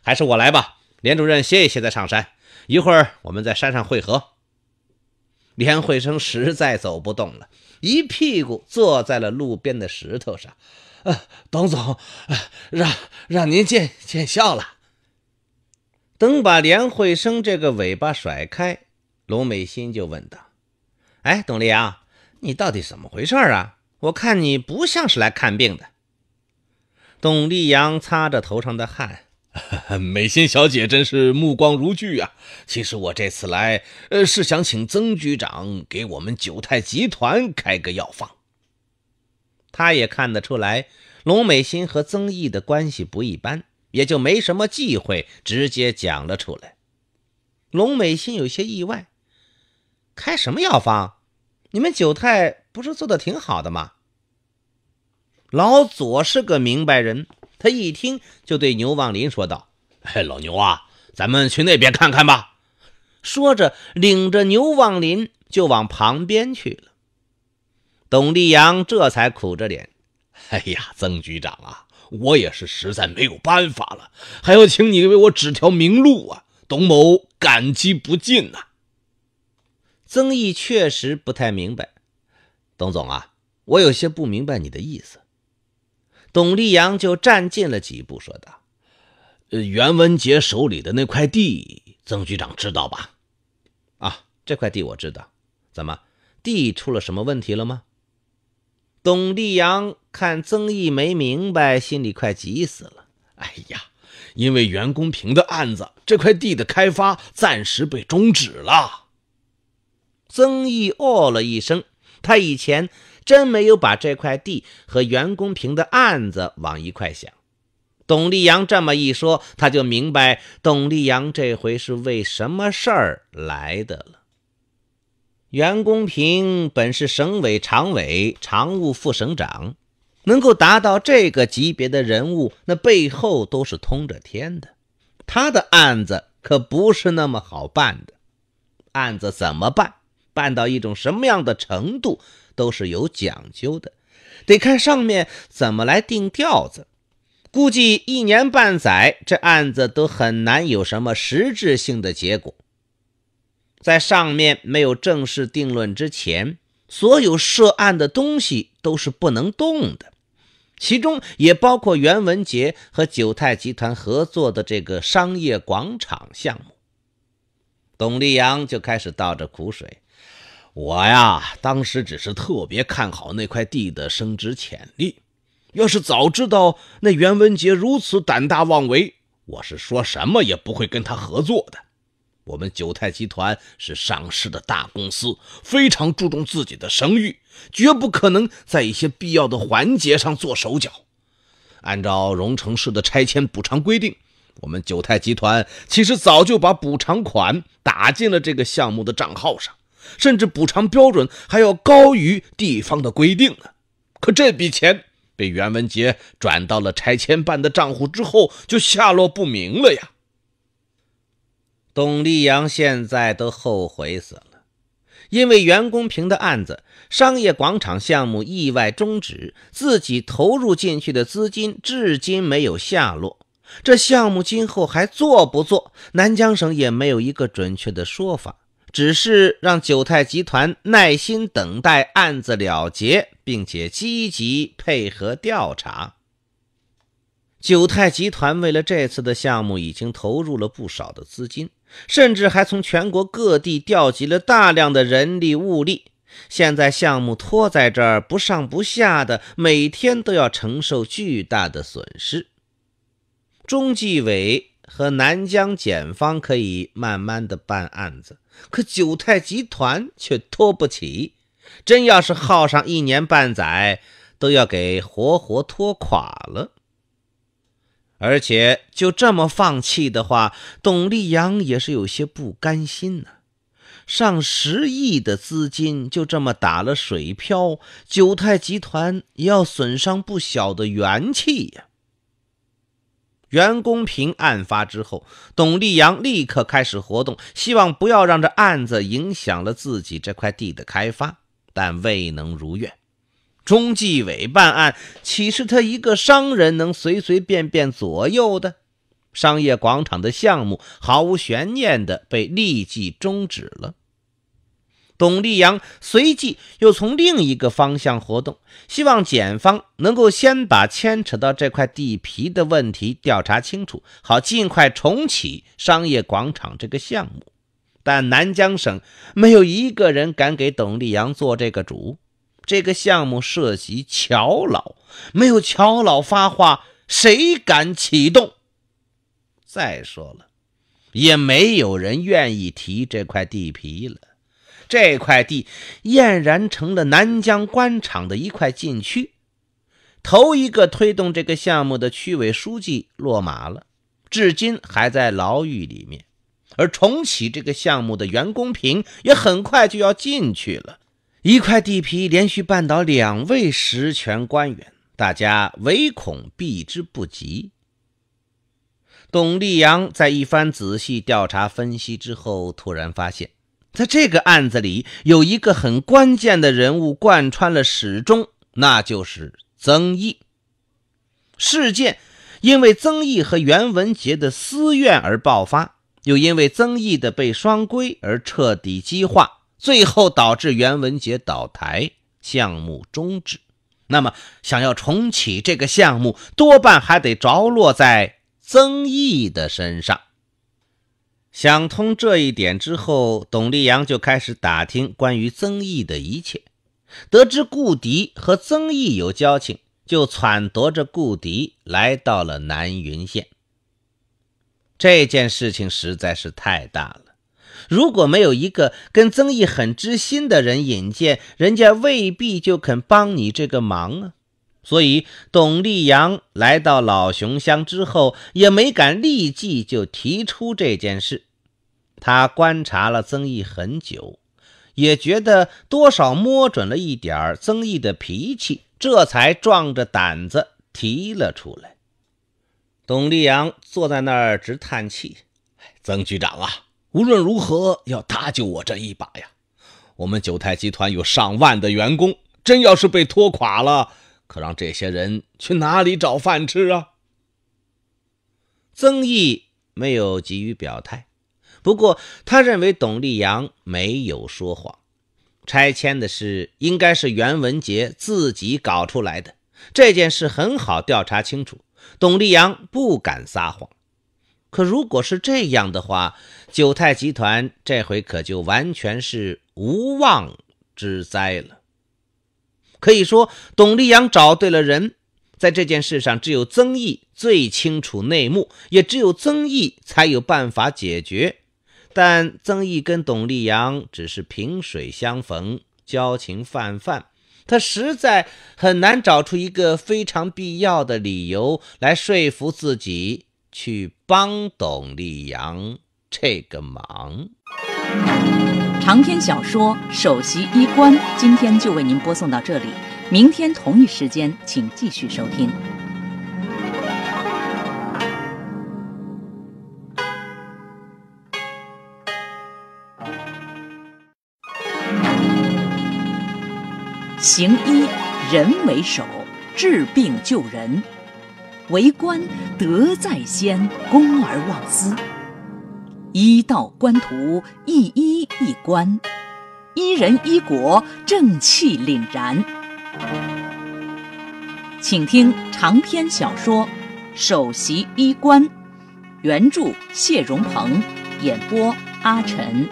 还是我来吧，连主任歇一歇再上山。一会儿我们在山上会合。连慧生实在走不动了，一屁股坐在了路边的石头上。呃，董总，让让您见见笑了。等把连惠生这个尾巴甩开，龙美心就问道：“哎，董立阳，你到底怎么回事啊？我看你不像是来看病的。”董立阳擦着头上的汗：“美心小姐真是目光如炬啊！其实我这次来，呃，是想请曾局长给我们九泰集团开个药方。”他也看得出来，龙美心和曾毅的关系不一般。也就没什么忌讳，直接讲了出来。龙美心有些意外：“开什么药方？你们九泰不是做的挺好的吗？”老左是个明白人，他一听就对牛旺林说道：“哎，老牛啊，咱们去那边看看吧。”说着，领着牛旺林就往旁边去了。董立阳这才苦着脸：“哎呀，曾局长啊！”我也是实在没有办法了，还要请你为我指条明路啊！董某感激不尽呐。曾毅确实不太明白，董总啊，我有些不明白你的意思。董立阳就站近了几步，说道：“呃，袁文杰手里的那块地，曾局长知道吧？啊，这块地我知道，怎么，地出了什么问题了吗？”董立阳看曾毅没明白，心里快急死了。哎呀，因为袁公平的案子，这块地的开发暂时被终止了。曾毅哦了一声，他以前真没有把这块地和袁公平的案子往一块想。董立阳这么一说，他就明白董立阳这回是为什么事儿来的了。袁公平本是省委常委、常务副省长，能够达到这个级别的人物，那背后都是通着天的。他的案子可不是那么好办的。案子怎么办？办到一种什么样的程度，都是有讲究的，得看上面怎么来定调子。估计一年半载，这案子都很难有什么实质性的结果。在上面没有正式定论之前，所有涉案的东西都是不能动的，其中也包括袁文杰和九泰集团合作的这个商业广场项目。董丽阳就开始倒着苦水：“我呀，当时只是特别看好那块地的升值潜力，要是早知道那袁文杰如此胆大妄为，我是说什么也不会跟他合作的。”我们九泰集团是上市的大公司，非常注重自己的声誉，绝不可能在一些必要的环节上做手脚。按照荣成市的拆迁补偿规定，我们九泰集团其实早就把补偿款打进了这个项目的账号上，甚至补偿标准还要高于地方的规定呢。可这笔钱被袁文杰转到了拆迁办的账户之后，就下落不明了呀。董立阳现在都后悔死了，因为袁公平的案子，商业广场项目意外终止，自己投入进去的资金至今没有下落。这项目今后还做不做？南江省也没有一个准确的说法，只是让九泰集团耐心等待案子了结，并且积极配合调查。九泰集团为了这次的项目，已经投入了不少的资金。甚至还从全国各地调集了大量的人力物力，现在项目拖在这儿不上不下的，每天都要承受巨大的损失。中纪委和南疆检方可以慢慢的办案子，可九泰集团却拖不起，真要是耗上一年半载，都要给活活拖垮了。而且就这么放弃的话，董立阳也是有些不甘心呢，上十亿的资金就这么打了水漂，九泰集团也要损伤不小的元气呀。袁公平案发之后，董立阳立刻开始活动，希望不要让这案子影响了自己这块地的开发，但未能如愿。中纪委办案，岂是他一个商人能随随便便左右的？商业广场的项目毫无悬念的被立即终止了。董立阳随即又从另一个方向活动，希望检方能够先把牵扯到这块地皮的问题调查清楚，好尽快重启商业广场这个项目。但南疆省没有一个人敢给董立阳做这个主。这个项目涉及乔老，没有乔老发话，谁敢启动？再说了，也没有人愿意提这块地皮了。这块地俨然成了南疆官场的一块禁区。头一个推动这个项目的区委书记落马了，至今还在牢狱里面。而重启这个项目的袁公平也很快就要进去了。一块地皮连续绊倒两位实权官员，大家唯恐避之不及。董立阳在一番仔细调查分析之后，突然发现，在这个案子里有一个很关键的人物贯穿了始终，那就是曾毅。事件因为曾毅和袁文杰的私怨而爆发，又因为曾毅的被双规而彻底激化。最后导致袁文杰倒台，项目终止。那么，想要重启这个项目，多半还得着落在曾毅的身上。想通这一点之后，董立阳就开始打听关于曾毅的一切。得知顾迪和曾毅有交情，就撺掇着顾迪来到了南云县。这件事情实在是太大了。如果没有一个跟曾毅很知心的人引荐，人家未必就肯帮你这个忙啊。所以，董立阳来到老熊乡之后，也没敢立即就提出这件事。他观察了曾毅很久，也觉得多少摸准了一点曾毅的脾气，这才壮着胆子提了出来。董立阳坐在那儿直叹气：“曾局长啊！”无论如何要搭救我这一把呀！我们九泰集团有上万的员工，真要是被拖垮了，可让这些人去哪里找饭吃啊？曾毅没有急于表态，不过他认为董立阳没有说谎。拆迁的事应该是袁文杰自己搞出来的，这件事很好调查清楚。董立阳不敢撒谎，可如果是这样的话，九泰集团这回可就完全是无妄之灾了。可以说，董立阳找对了人，在这件事上，只有曾毅最清楚内幕，也只有曾毅才有办法解决。但曾毅跟董立阳只是萍水相逢，交情泛泛，他实在很难找出一个非常必要的理由来说服自己去帮董立阳。这个忙。长篇小说《首席医官》今天就为您播送到这里，明天同一时间请继续收听。行医人为首，治病救人；为官德在先，公而忘私。一道官途，一衣一官，一人一国，正气凛然。请听长篇小说《首席医官》，原著谢荣鹏，演播阿晨。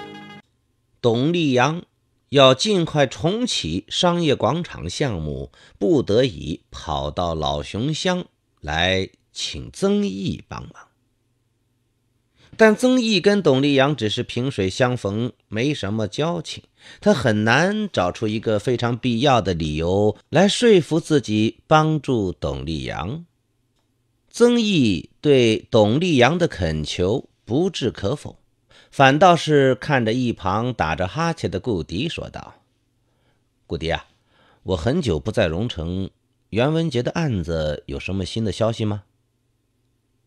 董立阳要尽快重启商业广场项目，不得已跑到老熊乡来请曾毅帮忙。但曾毅跟董丽阳只是萍水相逢，没什么交情，他很难找出一个非常必要的理由来说服自己帮助董丽阳。曾毅对董丽阳的恳求不置可否，反倒是看着一旁打着哈欠的顾迪说道：“顾迪啊，我很久不在荣城，袁文杰的案子有什么新的消息吗？”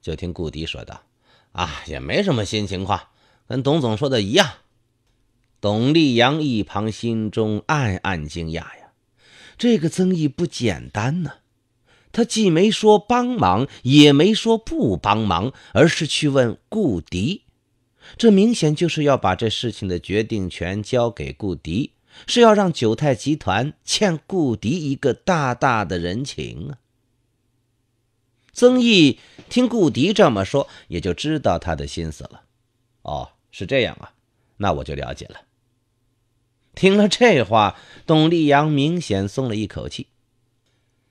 就听顾迪说道。啊，也没什么新情况，跟董总说的一样。董立阳一旁心中暗暗惊讶呀，这个曾毅不简单呢。他既没说帮忙，也没说不帮忙，而是去问顾迪，这明显就是要把这事情的决定权交给顾迪，是要让九泰集团欠顾迪一个大大的人情啊。曾毅听顾迪这么说，也就知道他的心思了。哦，是这样啊，那我就了解了。听了这话，董立阳明显松了一口气。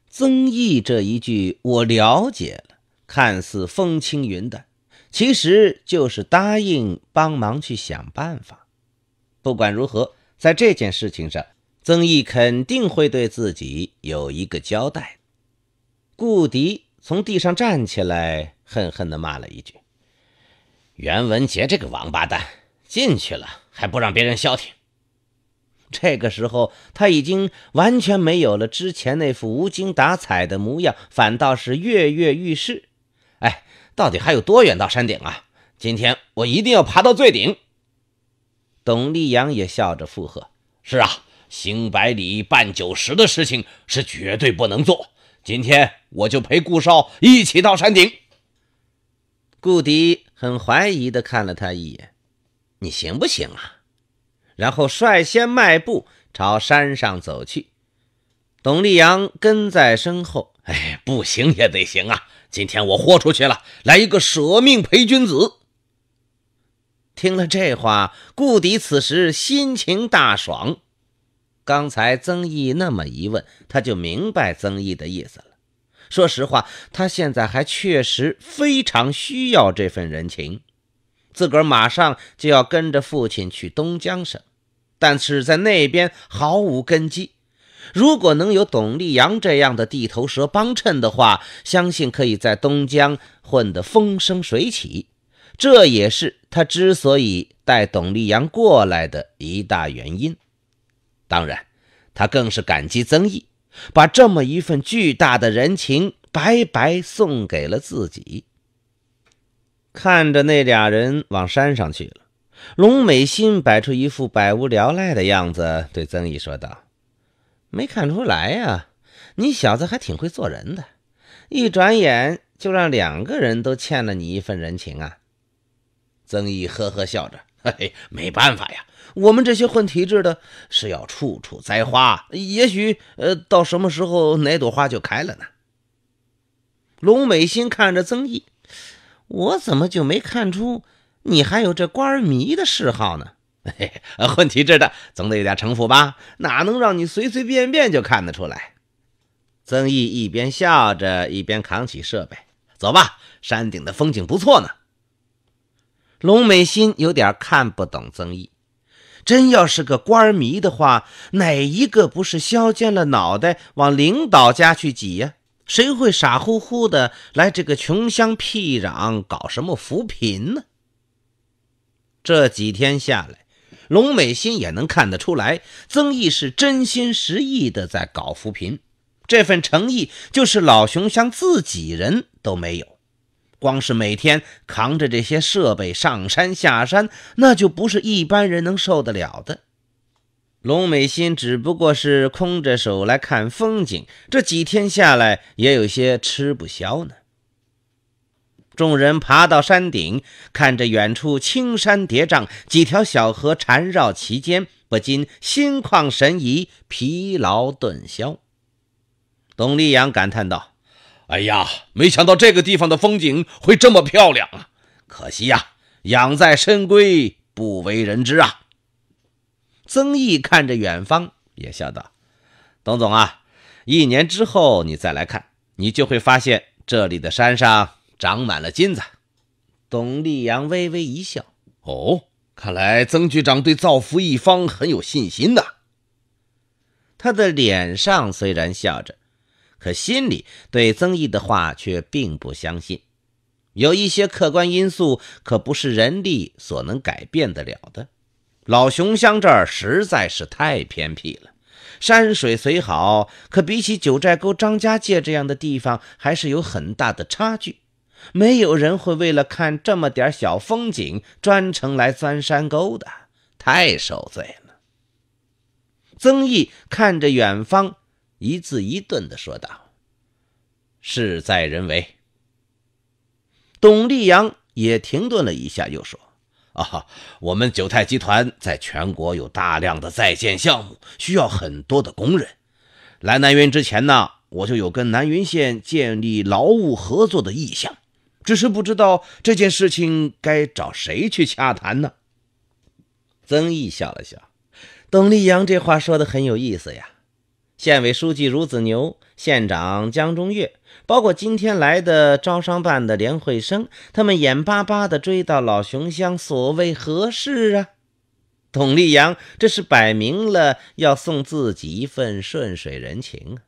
曾毅这一句“我了解了”，看似风轻云淡，其实就是答应帮忙去想办法。不管如何，在这件事情上，曾毅肯定会对自己有一个交代。顾迪。从地上站起来，恨恨的骂了一句：“袁文杰这个王八蛋，进去了还不让别人消停。”这个时候，他已经完全没有了之前那副无精打采的模样，反倒是跃跃欲试。哎，到底还有多远到山顶啊？今天我一定要爬到最顶。董立阳也笑着附和：“是啊，行百里半九十的事情是绝对不能做。”今天我就陪顾少一起到山顶。顾迪很怀疑的看了他一眼：“你行不行啊？”然后率先迈步朝山上走去。董立阳跟在身后：“哎，不行也得行啊！今天我豁出去了，来一个舍命陪君子。”听了这话，顾迪此时心情大爽。刚才曾毅那么一问，他就明白曾毅的意思了。说实话，他现在还确实非常需要这份人情。自个儿马上就要跟着父亲去东江省，但是在那边毫无根基。如果能有董立阳这样的地头蛇帮衬的话，相信可以在东江混得风生水起。这也是他之所以带董立阳过来的一大原因。当然，他更是感激曾毅把这么一份巨大的人情白白送给了自己。看着那俩人往山上去了，龙美心摆出一副百无聊赖的样子，对曾毅说道：“没看出来呀，你小子还挺会做人的，一转眼就让两个人都欠了你一份人情啊。”曾毅呵呵笑着：“嘿嘿，没办法呀。”我们这些混体制的，是要处处栽花。也许，呃，到什么时候哪朵花就开了呢？龙美心看着曾毅，我怎么就没看出你还有这官迷的嗜好呢？嘿 混体制的总得有点城府吧，哪能让你随随便便就看得出来？曾毅一边笑着一边扛起设备，走吧，山顶的风景不错呢。龙美心有点看不懂曾毅。真要是个官迷的话，哪一个不是削尖了脑袋往领导家去挤呀？谁会傻乎乎的来这个穷乡僻壤搞什么扶贫呢？这几天下来，龙美心也能看得出来，曾毅是真心实意的在搞扶贫，这份诚意就是老熊乡自己人都没有。光是每天扛着这些设备上山下山，那就不是一般人能受得了的。龙美心只不过是空着手来看风景，这几天下来也有些吃不消呢。众人爬到山顶，看着远处青山叠嶂，几条小河缠绕其间，不禁心旷神怡，疲劳顿消。董立阳感叹道。哎呀，没想到这个地方的风景会这么漂亮啊！可惜呀，养在深闺不为人知啊。曾毅看着远方，也笑道：“董总啊，一年之后你再来看，你就会发现这里的山上长满了金子。”董立阳微微一笑：“哦，看来曾局长对造福一方很有信心呐。”他的脸上虽然笑着。可心里对曾毅的话却并不相信，有一些客观因素可不是人力所能改变得了的。老熊乡这儿实在是太偏僻了，山水虽好，可比起九寨沟、张家界这样的地方，还是有很大的差距。没有人会为了看这么点小风景专程来钻山沟的，太受罪了。曾毅看着远方。一字一顿的说道：“事在人为。”董立阳也停顿了一下，又说：“啊，我们九泰集团在全国有大量的在建项目，需要很多的工人。来南云之前呢，我就有跟南云县建立劳务合作的意向，只是不知道这件事情该找谁去洽谈呢。”曾毅笑了笑：“董立阳这话说的很有意思呀。”县委书记孺子牛、县长江中岳，包括今天来的招商办的连惠生，他们眼巴巴地追到老熊乡，所谓何事啊？董立阳这是摆明了要送自己一份顺水人情啊。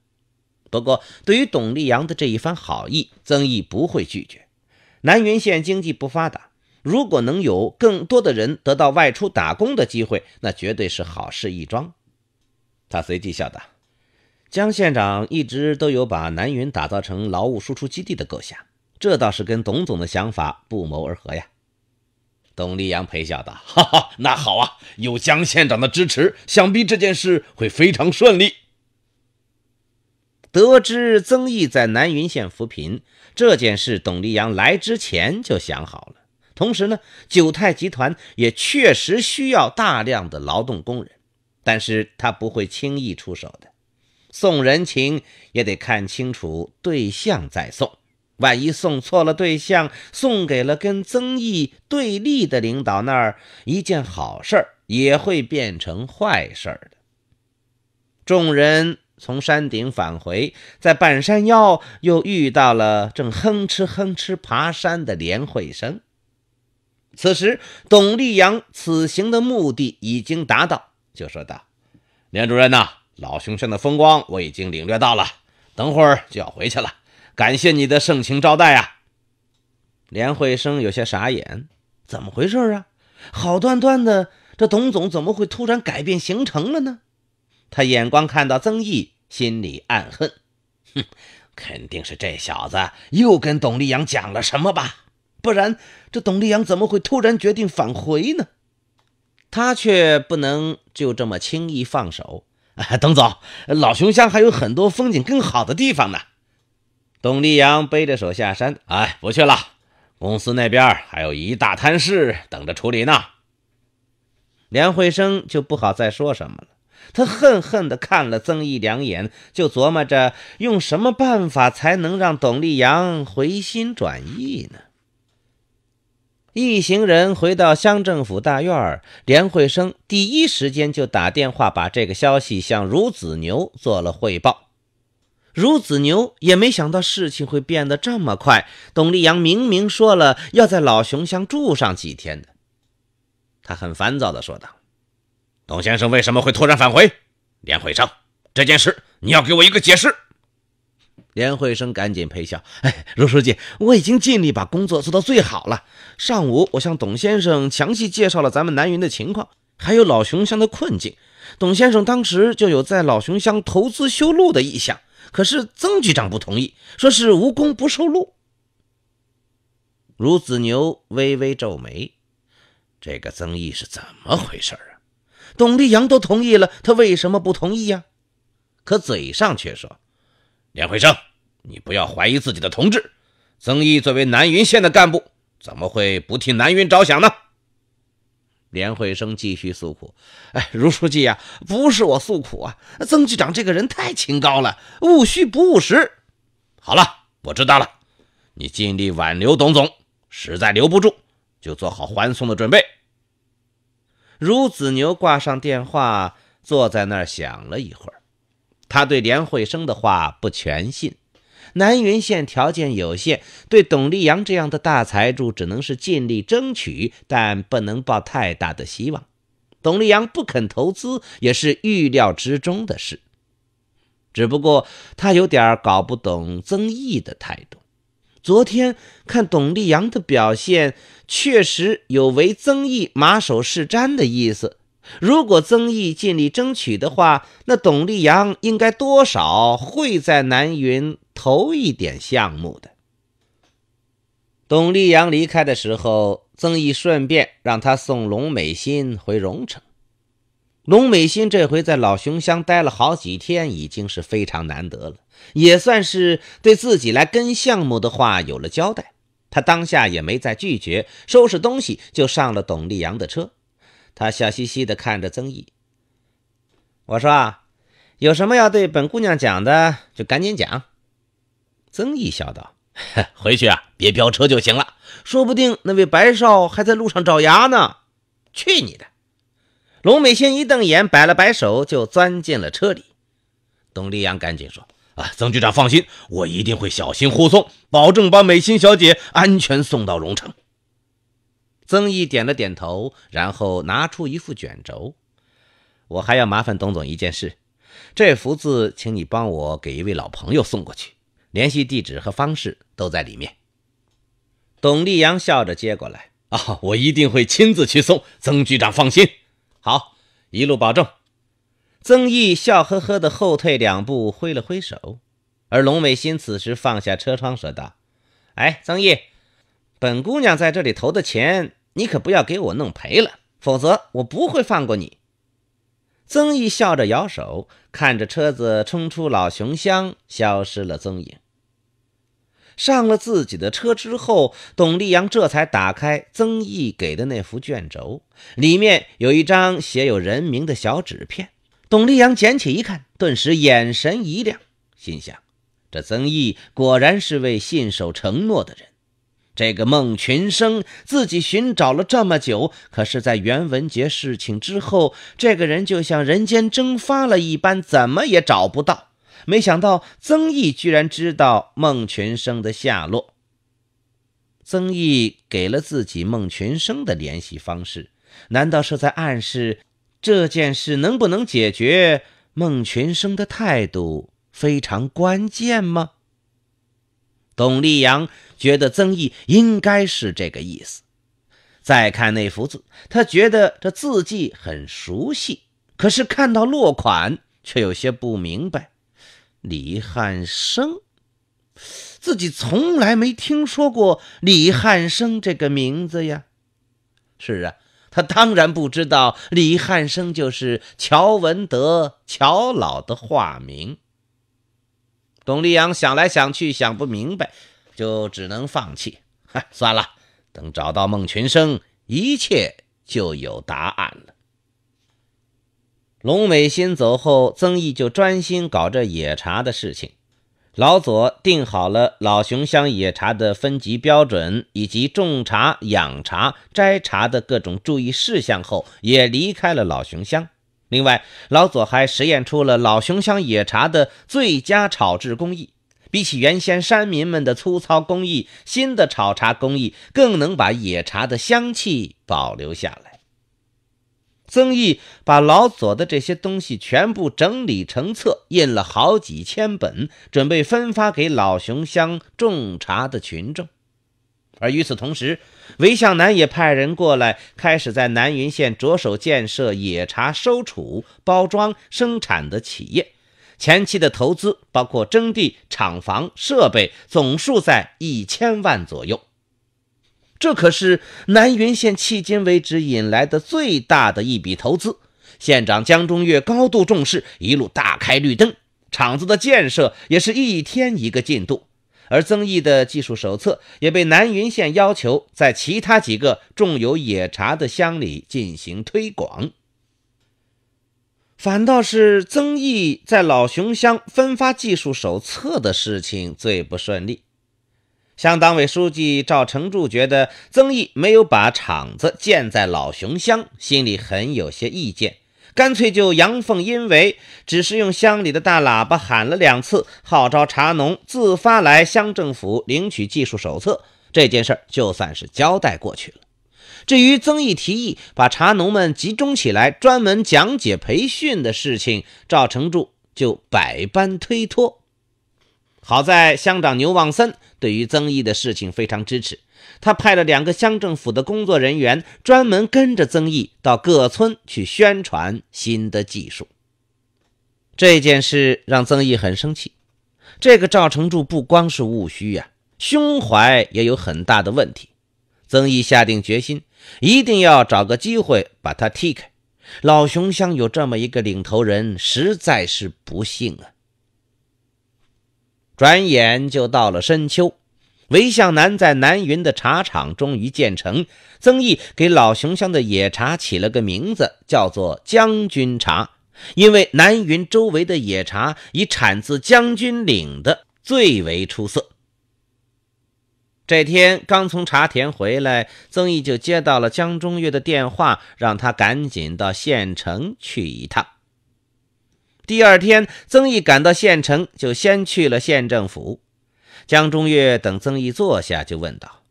不过，对于董立阳的这一番好意，曾毅不会拒绝。南云县经济不发达，如果能有更多的人得到外出打工的机会，那绝对是好事一桩。他随即笑道。江县长一直都有把南云打造成劳务输出基地的构想，这倒是跟董总的想法不谋而合呀。董立阳陪笑道：“ 哈哈，那好啊，有江县长的支持，想必这件事会非常顺利。”得知曾毅在南云县扶贫这件事，董立阳来之前就想好了。同时呢，九泰集团也确实需要大量的劳动工人，但是他不会轻易出手的。送人情也得看清楚对象再送，万一送错了对象，送给了跟曾毅对立的领导那儿，一件好事儿也会变成坏事儿的。众人从山顶返回，在半山腰又遇到了正哼哧哼哧爬山的连惠生。此时，董立阳此行的目的已经达到，就说道：“连主任呐。”老熊山的风光我已经领略到了，等会儿就要回去了。感谢你的盛情招待啊！连慧生有些傻眼，怎么回事啊？好端端的，这董总怎么会突然改变行程了呢？他眼光看到曾毅，心里暗恨：哼，肯定是这小子又跟董立阳讲了什么吧？不然这董立阳怎么会突然决定返回呢？他却不能就这么轻易放手。邓 总，老熊乡还有很多风景更好的地方呢。董立阳背着手下山，哎，不去了，公司那边还有一大摊事等着处理呢。梁惠生就不好再说什么了，他恨恨地看了曾毅两眼，就琢磨着用什么办法才能让董立阳回心转意呢。一行人回到乡政府大院儿，连惠生第一时间就打电话把这个消息向孺子牛做了汇报。孺子牛也没想到事情会变得这么快。董立阳明明说了要在老熊乡住上几天的，他很烦躁地说道：“董先生为什么会突然返回？连惠生，这件事你要给我一个解释。”连惠生赶紧陪笑：“ 哎，卢书记，我已经尽力把工作做到最好了。上午我向董先生详细介绍了咱们南云的情况，还有老熊乡的困境。董先生当时就有在老熊乡投资修路的意向，可是曾局长不同意，说是无功不受禄。”卢子牛微微皱眉：“这个曾毅是怎么回事啊？董立阳都同意了，他为什么不同意呀？可嘴上却说。”连惠生，你不要怀疑自己的同志。曾毅作为南云县的干部，怎么会不替南云着想呢？连惠生继续诉苦：“哎，卢书记呀，不是我诉苦啊，曾局长这个人太清高了，务虚不务实。”好了，我知道了，你尽力挽留董总，实在留不住，就做好欢送的准备。孺子牛挂上电话，坐在那儿想了一会儿。他对连惠生的话不全信。南云县条件有限，对董立阳这样的大财主，只能是尽力争取，但不能抱太大的希望。董立阳不肯投资，也是预料之中的事。只不过他有点搞不懂曾毅的态度。昨天看董立阳的表现，确实有为曾毅马首是瞻的意思。如果曾毅尽力争取的话，那董立阳应该多少会在南云投一点项目的。董立阳离开的时候，曾毅顺便让他送龙美心回荣城。龙美心这回在老熊乡待了好几天，已经是非常难得了，也算是对自己来跟项目的话有了交代。他当下也没再拒绝，收拾东西就上了董立阳的车。他笑嘻嘻的看着曾毅，我说：“啊，有什么要对本姑娘讲的，就赶紧讲。”曾毅笑道：“回去啊，别飙车就行了，说不定那位白少还在路上找牙呢。”去你的！龙美心一瞪眼，摆了摆手，就钻进了车里。董立阳赶紧说：“啊，曾局长放心，我一定会小心护送，保证把美心小姐安全送到荣城。”曾毅点了点头，然后拿出一副卷轴。我还要麻烦董总一件事，这幅字请你帮我给一位老朋友送过去，联系地址和方式都在里面。董立阳笑着接过来，啊，我一定会亲自去送。曾局长放心，好，一路保重。曾毅笑呵呵地后退两步，挥了挥手。而龙美心此时放下车窗，说道：“哎，曾毅。”本姑娘在这里投的钱，你可不要给我弄赔了，否则我不会放过你。曾毅笑着摇手，看着车子冲出老熊乡，消失了踪影。上了自己的车之后，董丽阳这才打开曾毅给的那幅卷轴，里面有一张写有人名的小纸片。董丽阳捡起一看，顿时眼神一亮，心想：这曾毅果然是位信守承诺的人。这个孟群生自己寻找了这么久，可是，在袁文杰事情之后，这个人就像人间蒸发了一般，怎么也找不到。没想到曾毅居然知道孟群生的下落。曾毅给了自己孟群生的联系方式，难道是在暗示这件事能不能解决？孟群生的态度非常关键吗？董立阳觉得曾毅应该是这个意思。再看那幅字，他觉得这字迹很熟悉，可是看到落款却有些不明白。李汉生，自己从来没听说过李汉生这个名字呀。是啊，他当然不知道李汉生就是乔文德、乔老的化名。董立阳想来想去想不明白，就只能放弃。哈，算了，等找到孟群生，一切就有答案了。龙美新走后，曾毅就专心搞这野茶的事情。老左定好了老熊乡野茶的分级标准以及种茶、养茶、摘茶的各种注意事项后，也离开了老熊乡。另外，老左还实验出了老熊乡野茶的最佳炒制工艺。比起原先山民们的粗糙工艺，新的炒茶工艺更能把野茶的香气保留下来。曾毅把老左的这些东西全部整理成册，印了好几千本，准备分发给老熊乡种茶的群众。而与此同时，韦向南也派人过来，开始在南云县着手建设野茶收储、包装、生产的企业。前期的投资包括征地、厂房、设备，总数在一千万左右。这可是南云县迄今为止引来的最大的一笔投资。县长江中岳高度重视，一路大开绿灯，厂子的建设也是一天一个进度。而曾毅的技术手册也被南云县要求在其他几个种有野茶的乡里进行推广，反倒是曾毅在老熊乡分发技术手册的事情最不顺利。乡党委书记赵成柱觉得曾毅没有把厂子建在老熊乡，心里很有些意见。干脆就阳奉阴违，只是用乡里的大喇叭喊了两次，号召茶农自发来乡政府领取技术手册，这件事就算是交代过去了。至于曾毅提议把茶农们集中起来，专门讲解培训的事情，赵成柱就百般推脱。好在乡长牛旺森对于曾毅的事情非常支持，他派了两个乡政府的工作人员专门跟着曾毅到各村去宣传新的技术。这件事让曾毅很生气。这个赵成柱不光是务虚呀，胸怀也有很大的问题。曾毅下定决心，一定要找个机会把他踢开。老熊乡有这么一个领头人，实在是不幸啊。转眼就到了深秋，韦向南在南云的茶厂终于建成。曾毅给老熊乡的野茶起了个名字，叫做“将军茶”，因为南云周围的野茶以产自将军岭的最为出色。这天刚从茶田回来，曾毅就接到了江中月的电话，让他赶紧到县城去一趟。第二天，曾毅赶到县城，就先去了县政府。江中月等曾毅坐下，就问道：“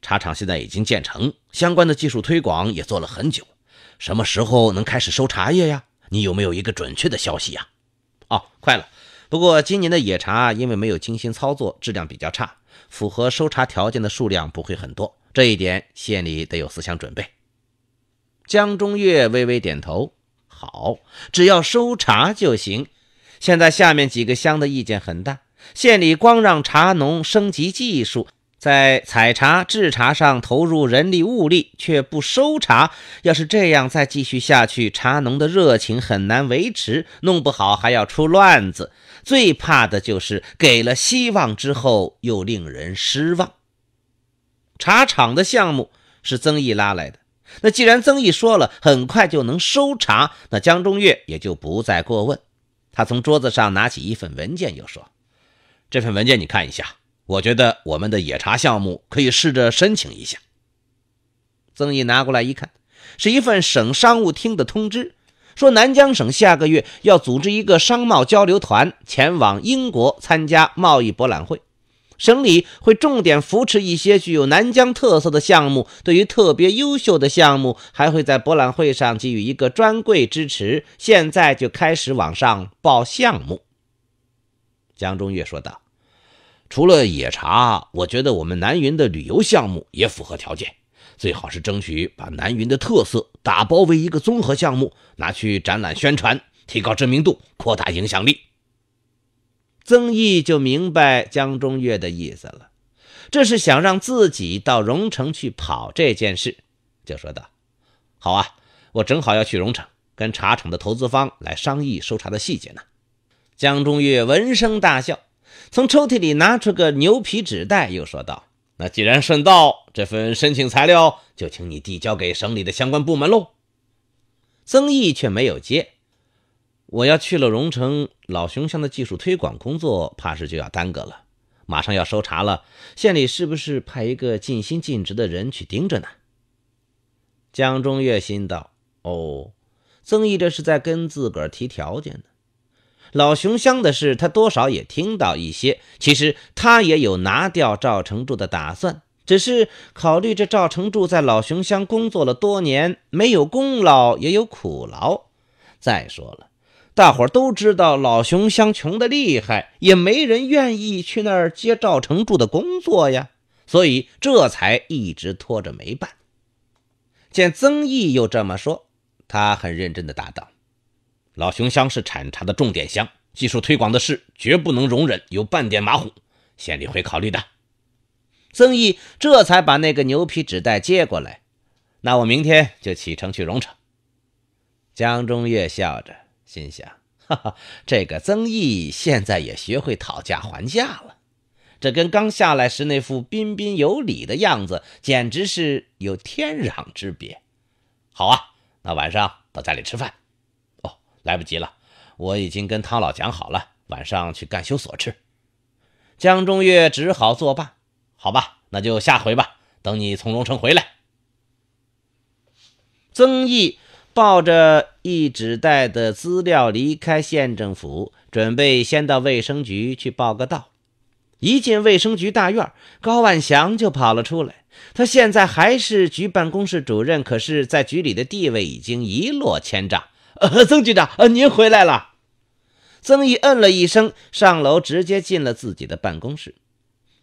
茶厂现在已经建成，相关的技术推广也做了很久，什么时候能开始收茶叶呀？你有没有一个准确的消息呀？”“哦，快了。不过今年的野茶因为没有精心操作，质量比较差，符合收茶条件的数量不会很多。这一点县里得有思想准备。”江中月微微点头。好，只要收茶就行。现在下面几个乡的意见很大，县里光让茶农升级技术，在采茶、制茶上投入人力物力，却不收茶。要是这样再继续下去，茶农的热情很难维持，弄不好还要出乱子。最怕的就是给了希望之后又令人失望。茶厂的项目是曾毅拉来的。那既然曾毅说了很快就能收查，那江中月也就不再过问。他从桌子上拿起一份文件，又说：“这份文件你看一下，我觉得我们的野茶项目可以试着申请一下。”曾毅拿过来一看，是一份省商务厅的通知，说南疆省下个月要组织一个商贸交流团前往英国参加贸易博览会。省里会重点扶持一些具有南疆特色的项目，对于特别优秀的项目，还会在博览会上给予一个专柜支持。现在就开始往上报项目。”江中月说道，“除了野茶，我觉得我们南云的旅游项目也符合条件，最好是争取把南云的特色打包为一个综合项目，拿去展览宣传，提高知名度，扩大影响力。”曾毅就明白江中岳的意思了，这是想让自己到荣城去跑这件事，就说道：“好啊，我正好要去荣城，跟茶厂的投资方来商议收茶的细节呢。”江中岳闻声大笑，从抽屉里拿出个牛皮纸袋，又说道：“那既然顺道，这份申请材料就请你递交给省里的相关部门喽。”曾毅却没有接。我要去了荣城老熊乡的技术推广工作，怕是就要耽搁了。马上要收查了，县里是不是派一个尽心尽职的人去盯着呢？江中月心道：“哦，曾毅这是在跟自个儿提条件呢。老熊乡的事，他多少也听到一些。其实他也有拿掉赵成柱的打算，只是考虑着赵成柱在老熊乡工作了多年，没有功劳也有苦劳。再说了。”大伙儿都知道老熊乡穷的厉害，也没人愿意去那儿接赵成柱的工作呀，所以这才一直拖着没办。见曾毅又这么说，他很认真的答道：“老熊乡是产茶的重点乡，技术推广的事绝不能容忍有半点马虎，县里会考虑的。”曾毅这才把那个牛皮纸袋接过来：“那我明天就启程去荣城。”江中月笑着。心想，哈哈，这个曾毅现在也学会讨价还价了，这跟刚下来时那副彬彬有礼的样子，简直是有天壤之别。好啊，那晚上到家里吃饭。哦，来不及了，我已经跟汤老讲好了，晚上去干休所吃。江中月只好作罢。好吧，那就下回吧，等你从荣城回来。曾毅抱着。一纸袋的资料离开县政府，准备先到卫生局去报个到。一进卫生局大院，高万祥就跑了出来。他现在还是局办公室主任，可是，在局里的地位已经一落千丈。曾局长，您回来了。曾毅嗯了一声，上楼直接进了自己的办公室。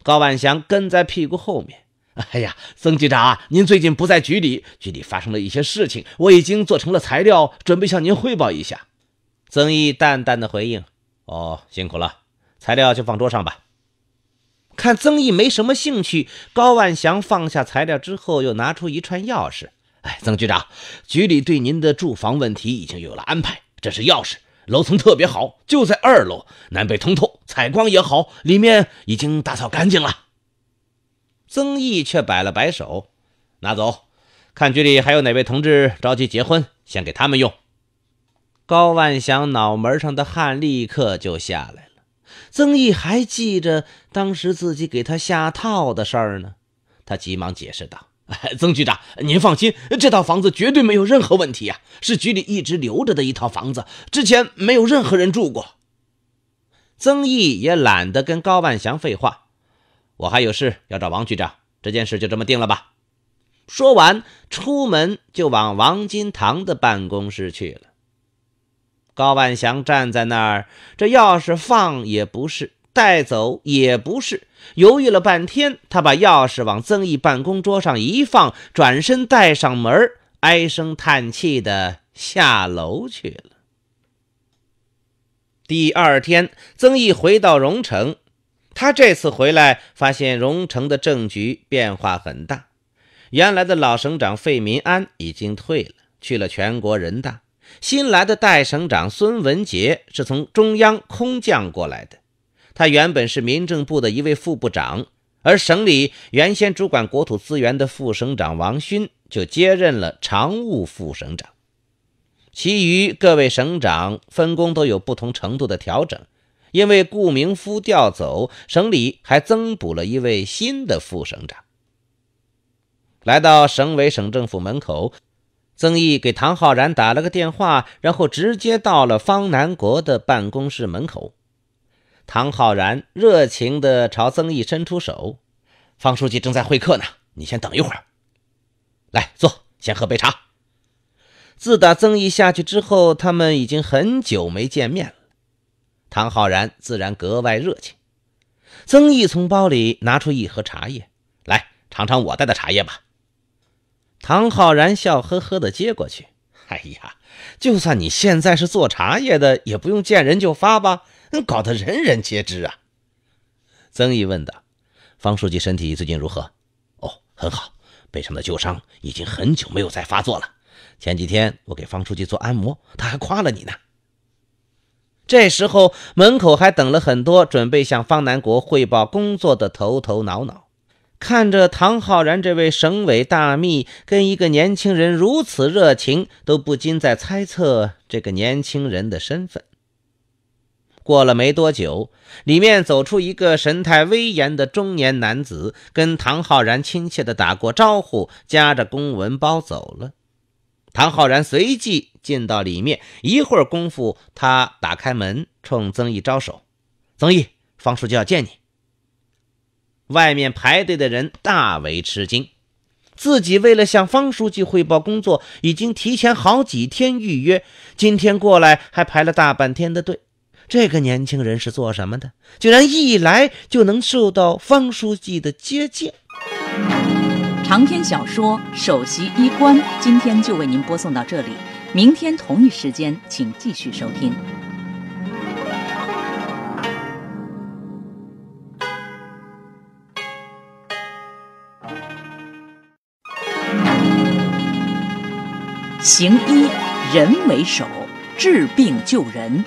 高万祥跟在屁股后面。哎呀，曾局长，啊，您最近不在局里，局里发生了一些事情，我已经做成了材料，准备向您汇报一下。曾毅淡淡的回应：“哦，辛苦了，材料就放桌上吧。”看曾毅没什么兴趣，高万祥放下材料之后，又拿出一串钥匙：“哎，曾局长，局里对您的住房问题已经有了安排，这是钥匙，楼层特别好，就在二楼，南北通透，采光也好，里面已经打扫干净了。”曾毅却摆了摆手，拿走，看局里还有哪位同志着急结婚，先给他们用。高万祥脑门上的汗立刻就下来了。曾毅还记着当时自己给他下套的事儿呢，他急忙解释道：“曾局长，您放心，这套房子绝对没有任何问题啊，是局里一直留着的一套房子，之前没有任何人住过。”曾毅也懒得跟高万祥废话。我还有事要找王局长，这件事就这么定了吧。说完，出门就往王金堂的办公室去了。高万祥站在那儿，这钥匙放也不是，带走也不是，犹豫了半天，他把钥匙往曾毅办公桌上一放，转身带上门，唉声叹气的下楼去了。第二天，曾毅回到荣城。他这次回来，发现荣城的政局变化很大。原来的老省长费民安已经退了，去了全国人大。新来的代省长孙文杰是从中央空降过来的，他原本是民政部的一位副部长。而省里原先主管国土资源的副省长王勋就接任了常务副省长，其余各位省长分工都有不同程度的调整。因为顾明夫调走，省里还增补了一位新的副省长。来到省委省政府门口，曾毅给唐浩然打了个电话，然后直接到了方南国的办公室门口。唐浩然热情地朝曾毅伸出手：“方书记正在会客呢，你先等一会儿，来坐，先喝杯茶。”自打曾毅下去之后，他们已经很久没见面了。唐浩然自然格外热情。曾毅从包里拿出一盒茶叶，来尝尝我带的茶叶吧。唐浩然笑呵呵地接过去。哎呀，就算你现在是做茶叶的，也不用见人就发吧，搞得人人皆知啊。曾毅问道：“方书记身体最近如何？”“哦，很好，背上的旧伤已经很久没有再发作了。前几天我给方书记做按摩，他还夸了你呢。”这时候，门口还等了很多准备向方南国汇报工作的头头脑脑。看着唐浩然这位省委大秘跟一个年轻人如此热情，都不禁在猜测这个年轻人的身份。过了没多久，里面走出一个神态威严的中年男子，跟唐浩然亲切地打过招呼，夹着公文包走了。唐浩然随即。进到里面一会儿功夫，他打开门，冲曾毅招手：“曾毅，方书记要见你。”外面排队的人大为吃惊，自己为了向方书记汇报工作，已经提前好几天预约，今天过来还排了大半天的队。这个年轻人是做什么的？居然一来就能受到方书记的接见。长篇小说《首席医官》，今天就为您播送到这里。明天同一时间，请继续收听。行医人为首，治病救人；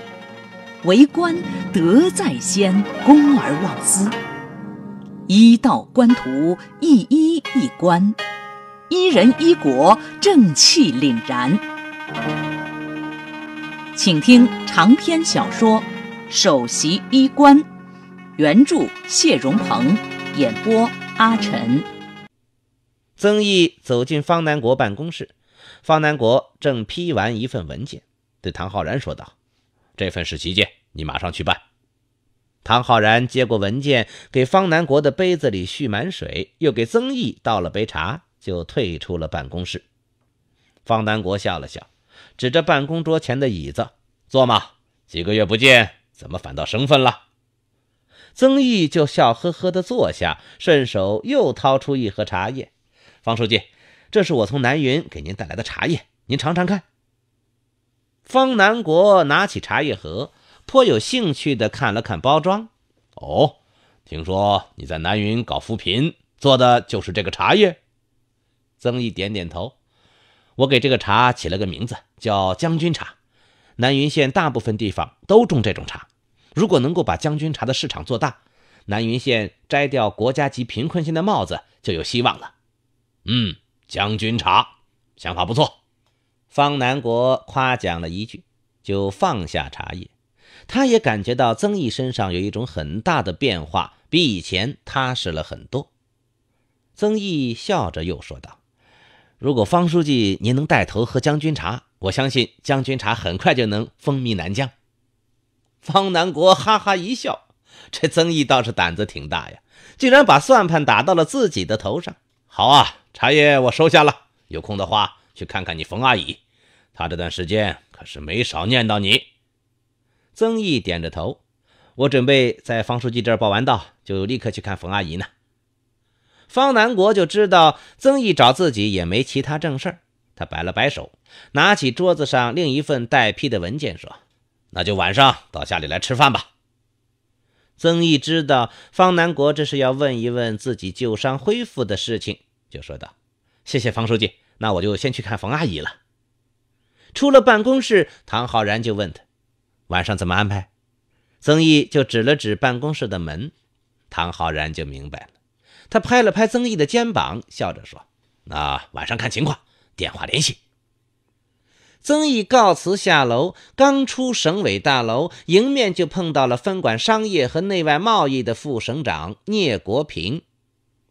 为官德在先，公而忘私。医道官途，一医一官，一人一国，正气凛然。请听长篇小说《首席医官》，原著谢荣鹏，演播阿晨。曾毅走进方南国办公室，方南国正批完一份文件，对唐浩然说道：“这份是急件，你马上去办。”唐浩然接过文件，给方南国的杯子里续满水，又给曾毅倒了杯茶，就退出了办公室。方南国笑了笑。指着办公桌前的椅子坐嘛，几个月不见，怎么反倒生分了？曾毅就笑呵呵地坐下，顺手又掏出一盒茶叶。方书记，这是我从南云给您带来的茶叶，您尝尝看。方南国拿起茶叶盒，颇有兴趣地看了看包装。哦，听说你在南云搞扶贫，做的就是这个茶叶？曾毅点点头。我给这个茶起了个名字，叫将军茶。南云县大部分地方都种这种茶。如果能够把将军茶的市场做大，南云县摘掉国家级贫困县的帽子就有希望了。嗯，将军茶，想法不错。方南国夸奖了一句，就放下茶叶。他也感觉到曾毅身上有一种很大的变化，比以前踏实了很多。曾毅笑着又说道。如果方书记您能带头喝将军茶，我相信将军茶很快就能风靡南疆。方南国哈哈一笑：“这曾毅倒是胆子挺大呀，竟然把算盘打到了自己的头上。”好啊，茶叶我收下了。有空的话去看看你冯阿姨，她这段时间可是没少念叨你。曾毅点着头：“我准备在方书记这儿报完到，就立刻去看冯阿姨呢。”方南国就知道曾毅找自己也没其他正事儿，他摆了摆手，拿起桌子上另一份待批的文件说：“那就晚上到家里来吃饭吧。”曾毅知道方南国这是要问一问自己旧伤恢复的事情，就说道：“谢谢方书记，那我就先去看冯阿姨了。”出了办公室，唐浩然就问他：“晚上怎么安排？”曾毅就指了指办公室的门，唐浩然就明白了。他拍了拍曾毅的肩膀，笑着说：“那晚上看情况，电话联系。”曾毅告辞下楼，刚出省委大楼，迎面就碰到了分管商业和内外贸易的副省长聂国平。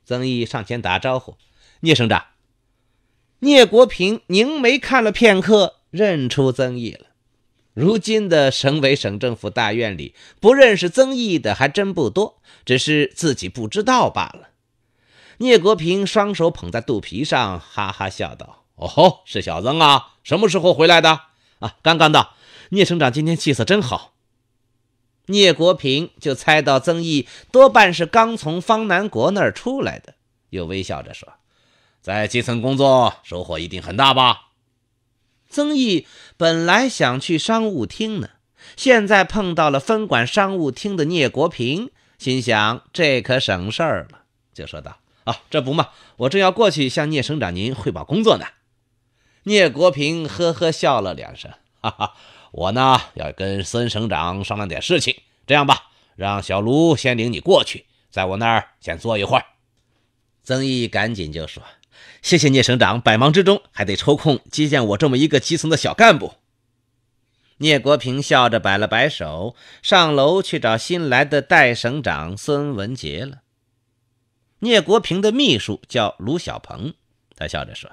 曾毅上前打招呼：“聂省长。”聂国平凝眉看了片刻，认出曾毅了。如今的省委省政府大院里，不认识曾毅的还真不多，只是自己不知道罢了。聂国平双手捧在肚皮上，哈哈笑道：“哦吼，是小曾啊！什么时候回来的？啊，刚刚的。聂省长今天气色真好。”聂国平就猜到曾毅多半是刚从方南国那儿出来的，又微笑着说：“在基层工作，收获一定很大吧？”曾毅本来想去商务厅呢，现在碰到了分管商务厅的聂国平，心想这可省事儿了，就说道。啊，这不嘛，我正要过去向聂省长您汇报工作呢。聂国平呵呵笑了两声，哈哈，我呢要跟孙省长商量点事情。这样吧，让小卢先领你过去，在我那儿先坐一会儿。曾毅赶紧就说：“谢谢聂省长，百忙之中还得抽空接见我这么一个基层的小干部。”聂国平笑着摆了摆手，上楼去找新来的代省长孙文杰了。聂国平的秘书叫卢小鹏，他笑着说：“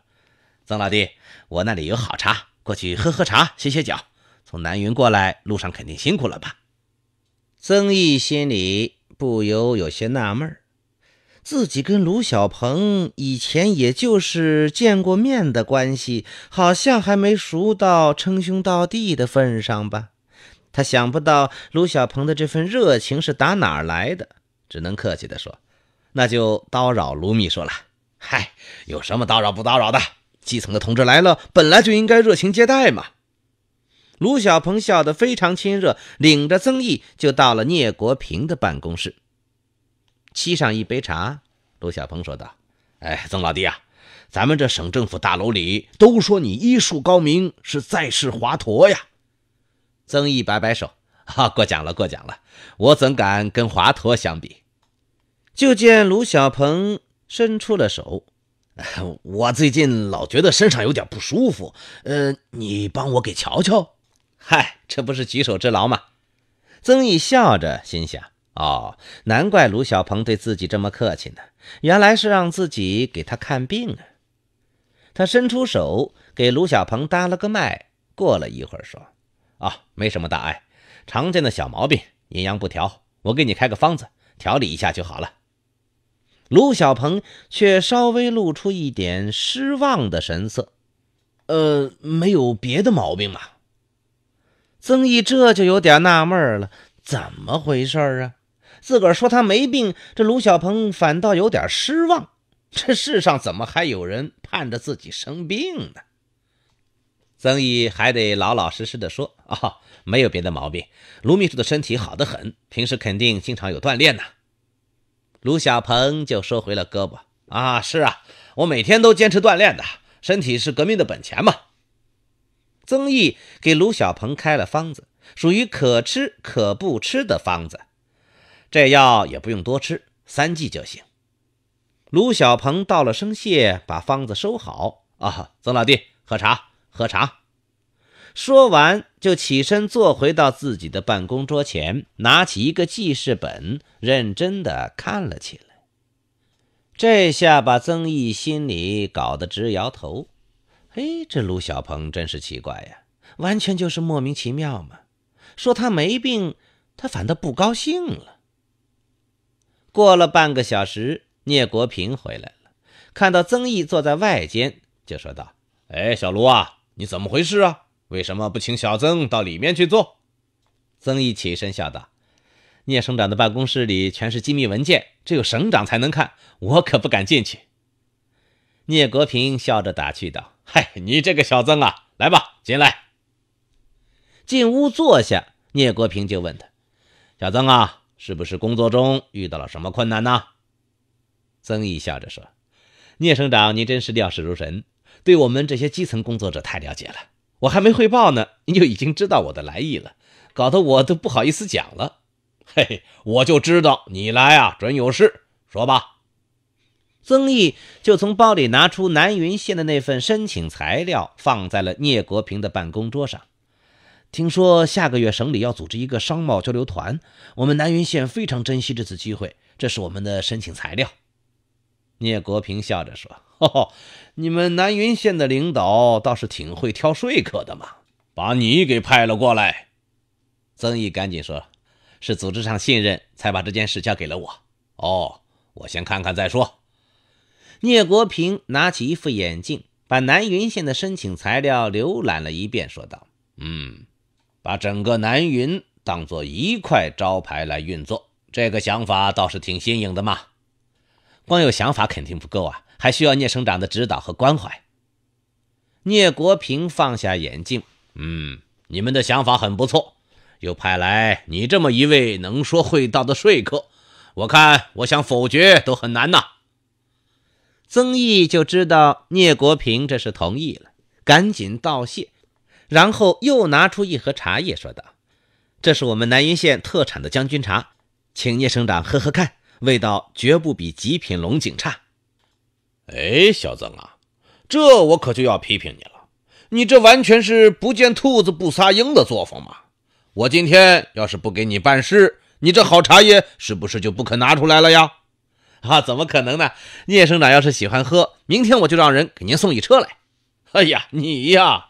曾老弟，我那里有好茶，过去喝喝茶，歇歇脚。从南云过来，路上肯定辛苦了吧？”曾毅心里不由有些纳闷，自己跟卢小鹏以前也就是见过面的关系，好像还没熟到称兄道弟的份上吧。他想不到卢小鹏的这份热情是打哪儿来的，只能客气地说。那就叨扰卢秘书了。嗨，有什么叨扰不叨扰的？基层的同志来了，本来就应该热情接待嘛。卢小鹏笑得非常亲热，领着曾毅就到了聂国平的办公室，沏上一杯茶。卢小鹏说道：“哎，曾老弟啊，咱们这省政府大楼里都说你医术高明，是在世华佗呀。”曾毅摆摆手：“啊，过奖了，过奖了，我怎敢跟华佗相比？”就见卢小鹏伸出了手，我最近老觉得身上有点不舒服，呃，你帮我给瞧瞧。嗨，这不是举手之劳吗？曾毅笑着心想：哦，难怪卢小鹏对自己这么客气呢，原来是让自己给他看病啊。他伸出手给卢小鹏搭了个脉，过了一会儿说：啊，没什么大碍，常见的小毛病，阴阳不调，我给你开个方子，调理一下就好了。卢小鹏却稍微露出一点失望的神色，呃，没有别的毛病吧？曾毅这就有点纳闷了，怎么回事啊？自个儿说他没病，这卢小鹏反倒有点失望。这世上怎么还有人盼着自己生病呢？曾毅还得老老实实的说啊，没有别的毛病。卢秘书的身体好得很，平时肯定经常有锻炼呢。卢小鹏就收回了胳膊啊！是啊，我每天都坚持锻炼的，身体是革命的本钱嘛。曾毅给卢小鹏开了方子，属于可吃可不吃的方子，这药也不用多吃，三剂就行。卢小鹏道了声谢，把方子收好。啊，曾老弟，喝茶，喝茶。说完，就起身坐回到自己的办公桌前，拿起一个记事本，认真的看了起来。这下把曾毅心里搞得直摇头。嘿，这卢小鹏真是奇怪呀，完全就是莫名其妙嘛！说他没病，他反倒不高兴了。过了半个小时，聂国平回来了，看到曾毅坐在外间，就说道：“哎，小卢啊，你怎么回事啊？”为什么不请小曾到里面去坐？曾毅起身笑道：“聂省长的办公室里全是机密文件，只有省长才能看，我可不敢进去。”聂国平笑着打趣道：“嗨，你这个小曾啊，来吧，进来。”进屋坐下，聂国平就问他：“小曾啊，是不是工作中遇到了什么困难呢？”曾毅笑着说：“聂省长，你真是料事如神，对我们这些基层工作者太了解了。”我还没汇报呢，您就已经知道我的来意了，搞得我都不好意思讲了。嘿嘿，我就知道你来啊，准有事。说吧。曾毅就从包里拿出南云县的那份申请材料，放在了聂国平的办公桌上。听说下个月省里要组织一个商贸交流团，我们南云县非常珍惜这次机会，这是我们的申请材料。聂国平笑着说：“哈哈。”你们南云县的领导倒是挺会挑说客的嘛，把你给派了过来。曾毅赶紧说：“是组织上信任，才把这件事交给了我。”哦，我先看看再说。聂国平拿起一副眼镜，把南云县的申请材料浏览了一遍，说道：“嗯，把整个南云当做一块招牌来运作，这个想法倒是挺新颖的嘛。”光有想法肯定不够啊，还需要聂省长的指导和关怀。聂国平放下眼镜，嗯，你们的想法很不错，又派来你这么一位能说会道的说客，我看我想否决都很难呐。曾毅就知道聂国平这是同意了，赶紧道谢，然后又拿出一盒茶叶说道：“这是我们南云县特产的将军茶，请聂省长喝喝看。”味道绝不比极品龙井差。哎，小曾啊，这我可就要批评你了。你这完全是不见兔子不撒鹰的作风嘛！我今天要是不给你办事，你这好茶叶是不是就不肯拿出来了呀？啊，怎么可能呢？聂省长要是喜欢喝，明天我就让人给您送一车来。哎呀，你呀，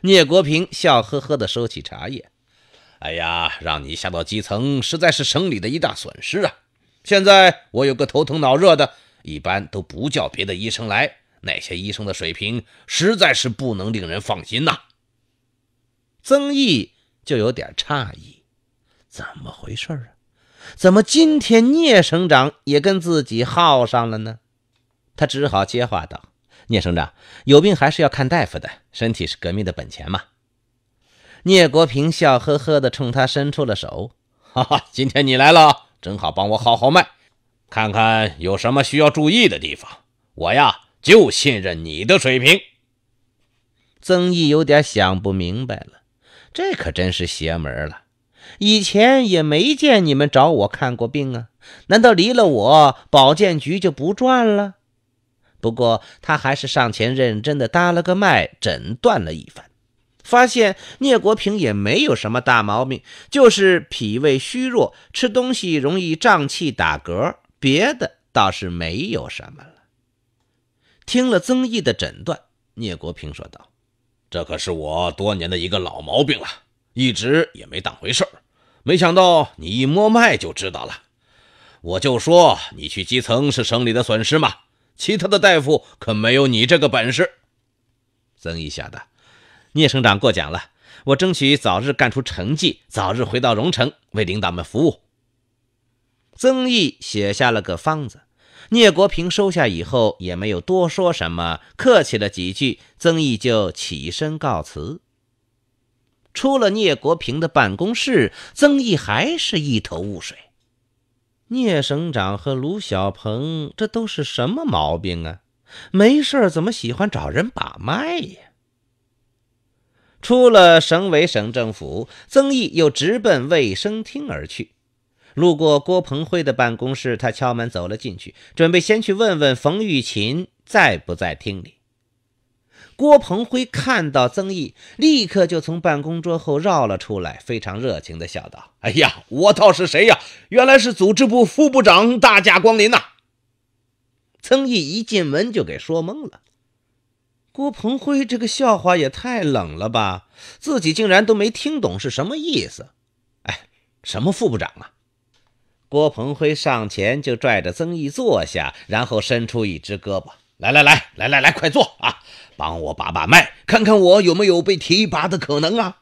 聂国平笑呵呵地收起茶叶。哎呀，让你下到基层，实在是省里的一大损失啊！现在我有个头疼脑热的，一般都不叫别的医生来，那些医生的水平实在是不能令人放心呐。曾毅就有点诧异，怎么回事啊？怎么今天聂省长也跟自己耗上了呢？他只好接话道：“聂省长，有病还是要看大夫的，身体是革命的本钱嘛。”聂国平笑呵呵地冲他伸出了手：“哈哈，今天你来了。”正好帮我号号脉，看看有什么需要注意的地方。我呀，就信任你的水平。曾毅有点想不明白了，这可真是邪门了。以前也没见你们找我看过病啊，难道离了我，保健局就不转了？不过他还是上前认真的搭了个脉，诊断了一番。发现聂国平也没有什么大毛病，就是脾胃虚弱，吃东西容易胀气打嗝，别的倒是没有什么了。听了曾毅的诊断，聂国平说道：“这可是我多年的一个老毛病了，一直也没当回事儿，没想到你一摸脉就知道了。我就说你去基层是省里的损失嘛，其他的大夫可没有你这个本事。”曾毅笑道。聂省长过奖了，我争取早日干出成绩，早日回到荣城为领导们服务。曾毅写下了个方子，聂国平收下以后也没有多说什么，客气了几句，曾毅就起身告辞。出了聂国平的办公室，曾毅还是一头雾水：聂省长和卢小鹏这都是什么毛病啊？没事怎么喜欢找人把脉呀？出了省委省政府，曾毅又直奔卫生厅而去。路过郭鹏辉的办公室，他敲门走了进去，准备先去问问冯玉琴在不在厅里。郭鹏辉看到曾毅，立刻就从办公桌后绕了出来，非常热情地笑道：“哎呀，我倒是谁呀？原来是组织部副部长大驾光临呐！”曾毅一进门就给说懵了。郭鹏辉这个笑话也太冷了吧！自己竟然都没听懂是什么意思。哎，什么副部长啊？郭鹏辉上前就拽着曾毅坐下，然后伸出一只胳膊：“来来来来来来，快坐啊！帮我把把脉，看看我有没有被提拔的可能啊！”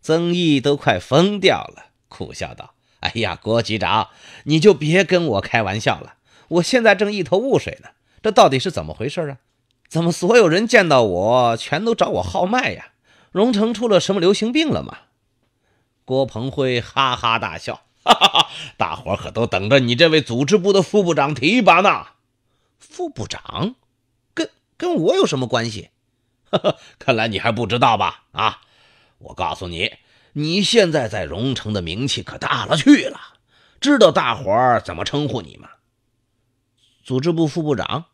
曾毅都快疯掉了，苦笑道：“哎呀，郭局长，你就别跟我开玩笑了！我现在正一头雾水呢，这到底是怎么回事啊？”怎么，所有人见到我全都找我号脉呀？荣成出了什么流行病了吗？郭鹏辉哈哈大笑，哈哈哈！大伙可都等着你这位组织部的副部长提拔呢。副部长，跟跟我有什么关系？哈哈，看来你还不知道吧？啊，我告诉你，你现在在荣城的名气可大了去了。知道大伙儿怎么称呼你吗？组织部副部长。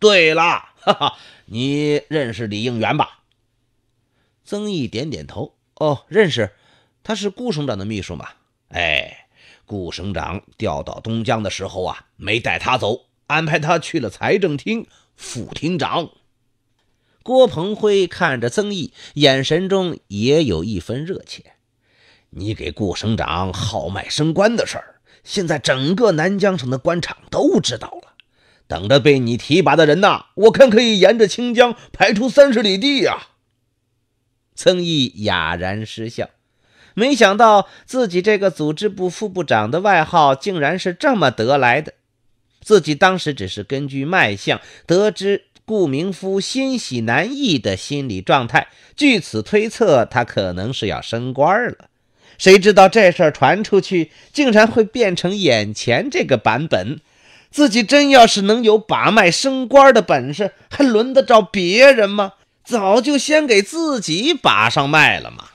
对了。哈哈，你认识李应元吧？曾毅点点头。哦，认识，他是顾省长的秘书嘛。哎，顾省长调到东江的时候啊，没带他走，安排他去了财政厅副厅长。郭鹏辉看着曾毅，眼神中也有一分热切。你给顾省长号脉升官的事儿，现在整个南疆省的官场都知道了。等着被你提拔的人呐，我看可以沿着清江排出三十里地呀！曾毅哑然失笑，没想到自己这个组织部副部长的外号竟然是这么得来的。自己当时只是根据脉象得知顾明夫欣喜难抑的心理状态，据此推测他可能是要升官了。谁知道这事儿传出去，竟然会变成眼前这个版本。自己真要是能有把脉升官的本事，还轮得着别人吗？早就先给自己把上脉了嘛。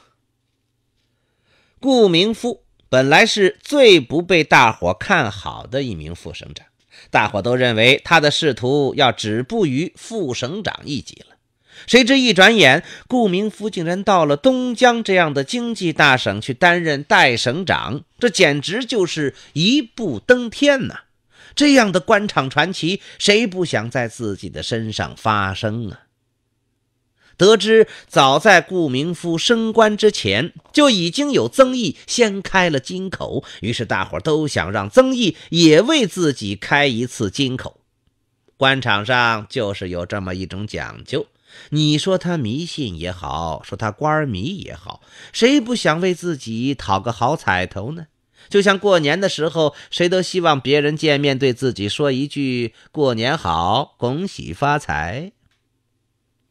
顾明夫本来是最不被大伙看好的一名副省长，大伙都认为他的仕途要止步于副省长一级了。谁知一转眼，顾明夫竟然到了东江这样的经济大省去担任代省长，这简直就是一步登天呐！这样的官场传奇，谁不想在自己的身上发生啊？得知早在顾明夫升官之前，就已经有曾毅先开了金口，于是大伙都想让曾毅也为自己开一次金口。官场上就是有这么一种讲究，你说他迷信也好，说他官迷也好，谁不想为自己讨个好彩头呢？就像过年的时候，谁都希望别人见面对自己说一句“过年好，恭喜发财”。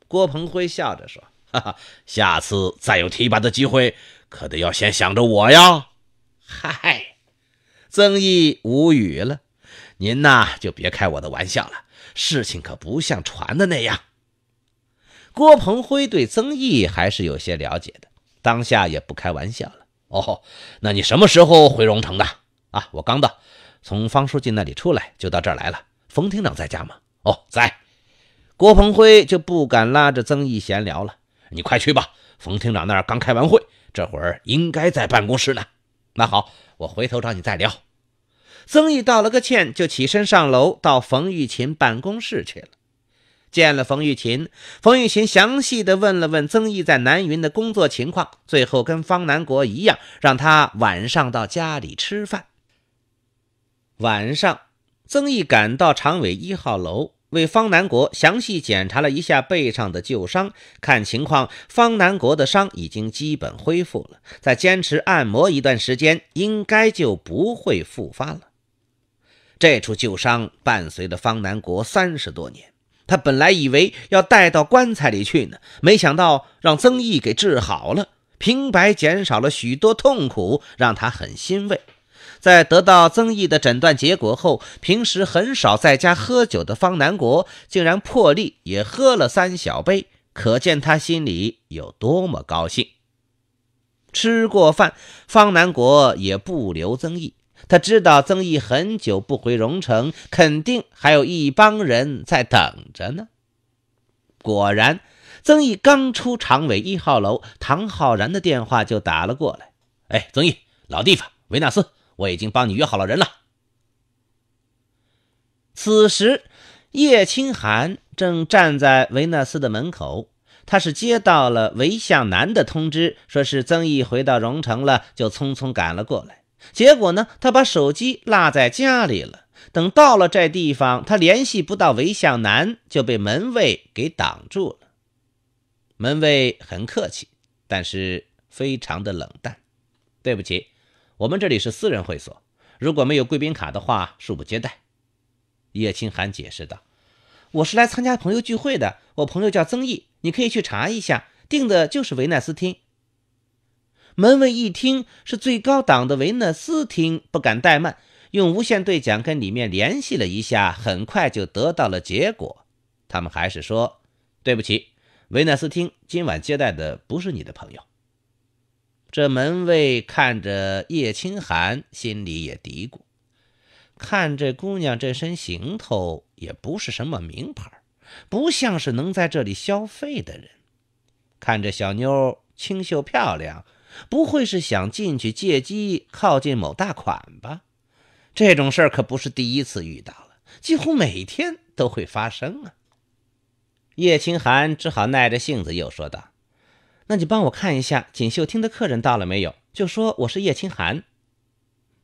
郭鹏辉笑着说：“哈哈，下次再有提拔的机会，可得要先想着我呀。”嗨，曾毅无语了。您呐，就别开我的玩笑了。事情可不像传的那样。郭鹏辉对曾毅还是有些了解的，当下也不开玩笑了。哦，那你什么时候回荣城的啊？我刚到，从方书记那里出来就到这儿来了。冯厅长在家吗？哦，在。郭鹏辉就不敢拉着曾毅闲聊了，你快去吧。冯厅长那儿刚开完会，这会儿应该在办公室呢。那好，我回头找你再聊。曾毅道了个歉，就起身上楼到冯玉琴办公室去了。见了冯玉琴，冯玉琴详细的问了问曾毅在南云的工作情况，最后跟方南国一样，让他晚上到家里吃饭。晚上，曾毅赶到常委一号楼，为方南国详细检查了一下背上的旧伤，看情况，方南国的伤已经基本恢复了，再坚持按摩一段时间，应该就不会复发了。这处旧伤伴随着方南国三十多年。他本来以为要带到棺材里去呢，没想到让曾毅给治好了，平白减少了许多痛苦，让他很欣慰。在得到曾毅的诊断结果后，平时很少在家喝酒的方南国竟然破例也喝了三小杯，可见他心里有多么高兴。吃过饭，方南国也不留曾毅。他知道曾毅很久不回荣城，肯定还有一帮人在等着呢。果然，曾毅刚出常委一号楼，唐浩然的电话就打了过来。“哎，曾毅，老地方，维纳斯，我已经帮你约好了人了。”此时，叶清寒正站在维纳斯的门口，他是接到了韦向南的通知，说是曾毅回到荣城了，就匆匆赶了过来。结果呢，他把手机落在家里了。等到了这地方，他联系不到韦向南，就被门卫给挡住了。门卫很客气，但是非常的冷淡。对不起，我们这里是私人会所，如果没有贵宾卡的话，恕不接待。叶青寒解释道：“我是来参加朋友聚会的，我朋友叫曾毅，你可以去查一下，订的就是维纳斯厅。”门卫一听是最高档的维纳斯厅，不敢怠慢，用无线对讲跟里面联系了一下，很快就得到了结果。他们还是说：“对不起，维纳斯厅今晚接待的不是你的朋友。”这门卫看着叶清寒，心里也嘀咕：“看这姑娘这身行头，也不是什么名牌，不像是能在这里消费的人。看这小妞清秀漂亮。”不会是想进去借机靠近某大款吧？这种事儿可不是第一次遇到了，几乎每天都会发生啊！叶清寒只好耐着性子又说道：“那你帮我看一下锦绣厅的客人到了没有？就说我是叶清寒。”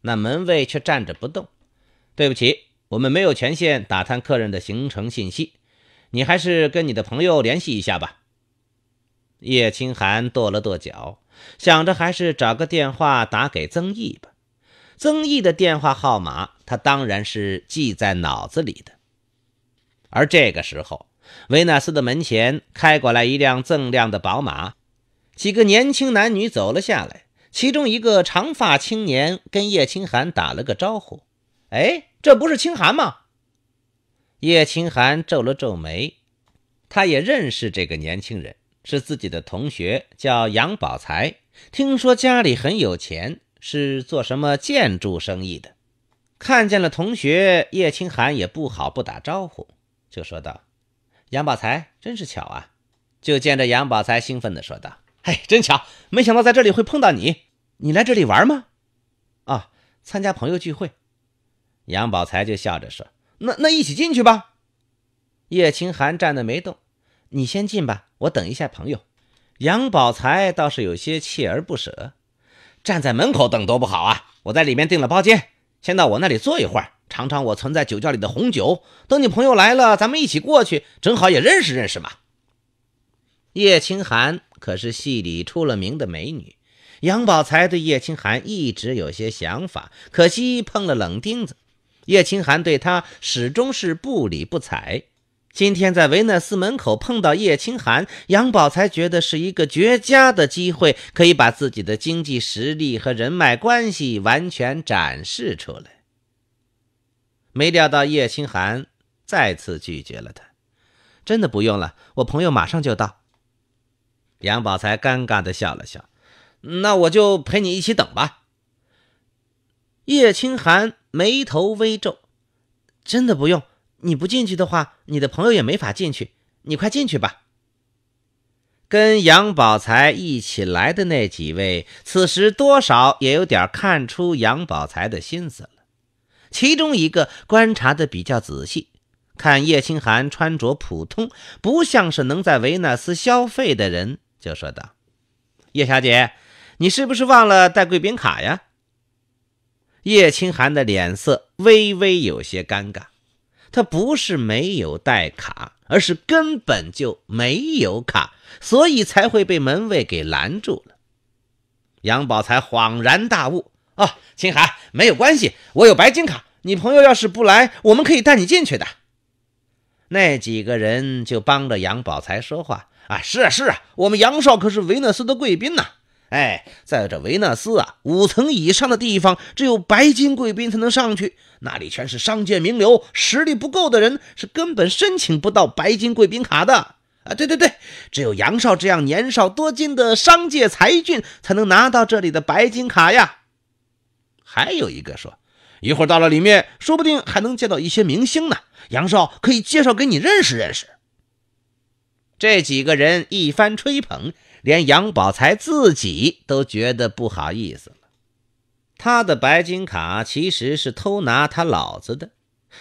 那门卫却站着不动：“对不起，我们没有权限打探客人的行程信息，你还是跟你的朋友联系一下吧。”叶清寒跺了跺脚。想着还是找个电话打给曾毅吧。曾毅的电话号码，他当然是记在脑子里的。而这个时候，维纳斯的门前开过来一辆锃亮的宝马，几个年轻男女走了下来。其中一个长发青年跟叶清寒打了个招呼：“哎，这不是青寒吗？”叶青寒皱了皱眉，他也认识这个年轻人。是自己的同学，叫杨宝才，听说家里很有钱，是做什么建筑生意的。看见了同学叶清寒也不好不打招呼，就说道：“杨宝才，真是巧啊！”就见着杨宝才兴奋的说道：“哎，真巧，没想到在这里会碰到你。你来这里玩吗？”“啊，参加朋友聚会。”杨宝才就笑着说：“那那一起进去吧。”叶清寒站得没动。你先进吧，我等一下朋友。杨宝才倒是有些锲而不舍，站在门口等多不好啊！我在里面订了包间，先到我那里坐一会儿，尝尝我存在酒窖里的红酒。等你朋友来了，咱们一起过去，正好也认识认识嘛。叶清寒可是戏里出了名的美女，杨宝才对叶清寒一直有些想法，可惜碰了冷钉子。叶清寒对他始终是不理不睬。今天在维纳斯门口碰到叶清寒，杨宝才觉得是一个绝佳的机会，可以把自己的经济实力和人脉关系完全展示出来。没料到叶清寒再次拒绝了他，真的不用了，我朋友马上就到。杨宝才尴尬的笑了笑，那我就陪你一起等吧。叶清寒眉头微皱，真的不用。你不进去的话，你的朋友也没法进去。你快进去吧。跟杨宝才一起来的那几位，此时多少也有点看出杨宝才的心思了。其中一个观察的比较仔细，看叶清寒穿着普通，不像是能在维纳斯消费的人，就说道：“叶小姐，你是不是忘了带贵宾卡呀？”叶清寒的脸色微微有些尴尬。他不是没有带卡，而是根本就没有卡，所以才会被门卫给拦住了。杨宝才恍然大悟：“哦，青海，没有关系，我有白金卡。你朋友要是不来，我们可以带你进去的。”那几个人就帮着杨宝才说话：“啊，是啊，是啊，我们杨少可是维纳斯的贵宾呢。”哎，在这维纳斯啊，五层以上的地方只有白金贵宾才能上去，那里全是商界名流，实力不够的人是根本申请不到白金贵宾卡的啊！对对对，只有杨少这样年少多金的商界才俊才能拿到这里的白金卡呀。还有一个说，一会儿到了里面，说不定还能见到一些明星呢，杨少可以介绍给你认识认识。这几个人一番吹捧。连杨宝才自己都觉得不好意思了。他的白金卡其实是偷拿他老子的。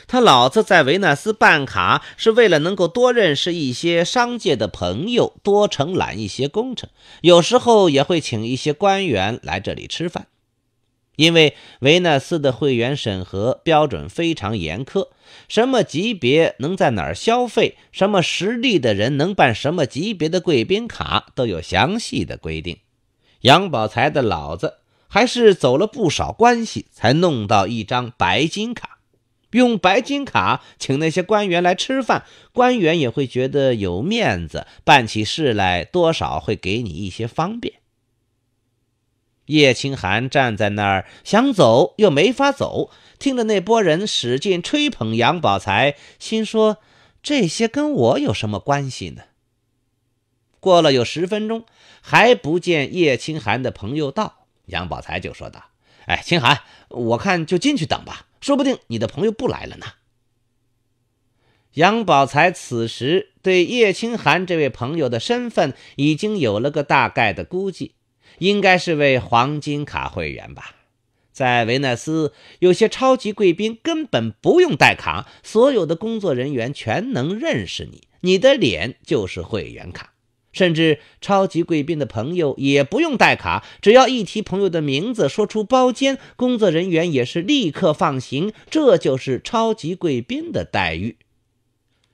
他老子在维纳斯办卡是为了能够多认识一些商界的朋友，多承揽一些工程，有时候也会请一些官员来这里吃饭。因为维纳斯的会员审核标准非常严苛，什么级别能在哪儿消费，什么实力的人能办什么级别的贵宾卡，都有详细的规定。杨宝才的老子还是走了不少关系，才弄到一张白金卡。用白金卡请那些官员来吃饭，官员也会觉得有面子，办起事来多少会给你一些方便。叶清寒站在那儿，想走又没法走，听着那拨人使劲吹捧杨宝才，心说这些跟我有什么关系呢？过了有十分钟，还不见叶清寒的朋友到，杨宝才就说道：“哎，清寒，我看就进去等吧，说不定你的朋友不来了呢。”杨宝才此时对叶清寒这位朋友的身份已经有了个大概的估计。应该是位黄金卡会员吧，在维纳斯，有些超级贵宾根本不用带卡，所有的工作人员全能认识你，你的脸就是会员卡。甚至超级贵宾的朋友也不用带卡，只要一提朋友的名字，说出包间，工作人员也是立刻放行。这就是超级贵宾的待遇。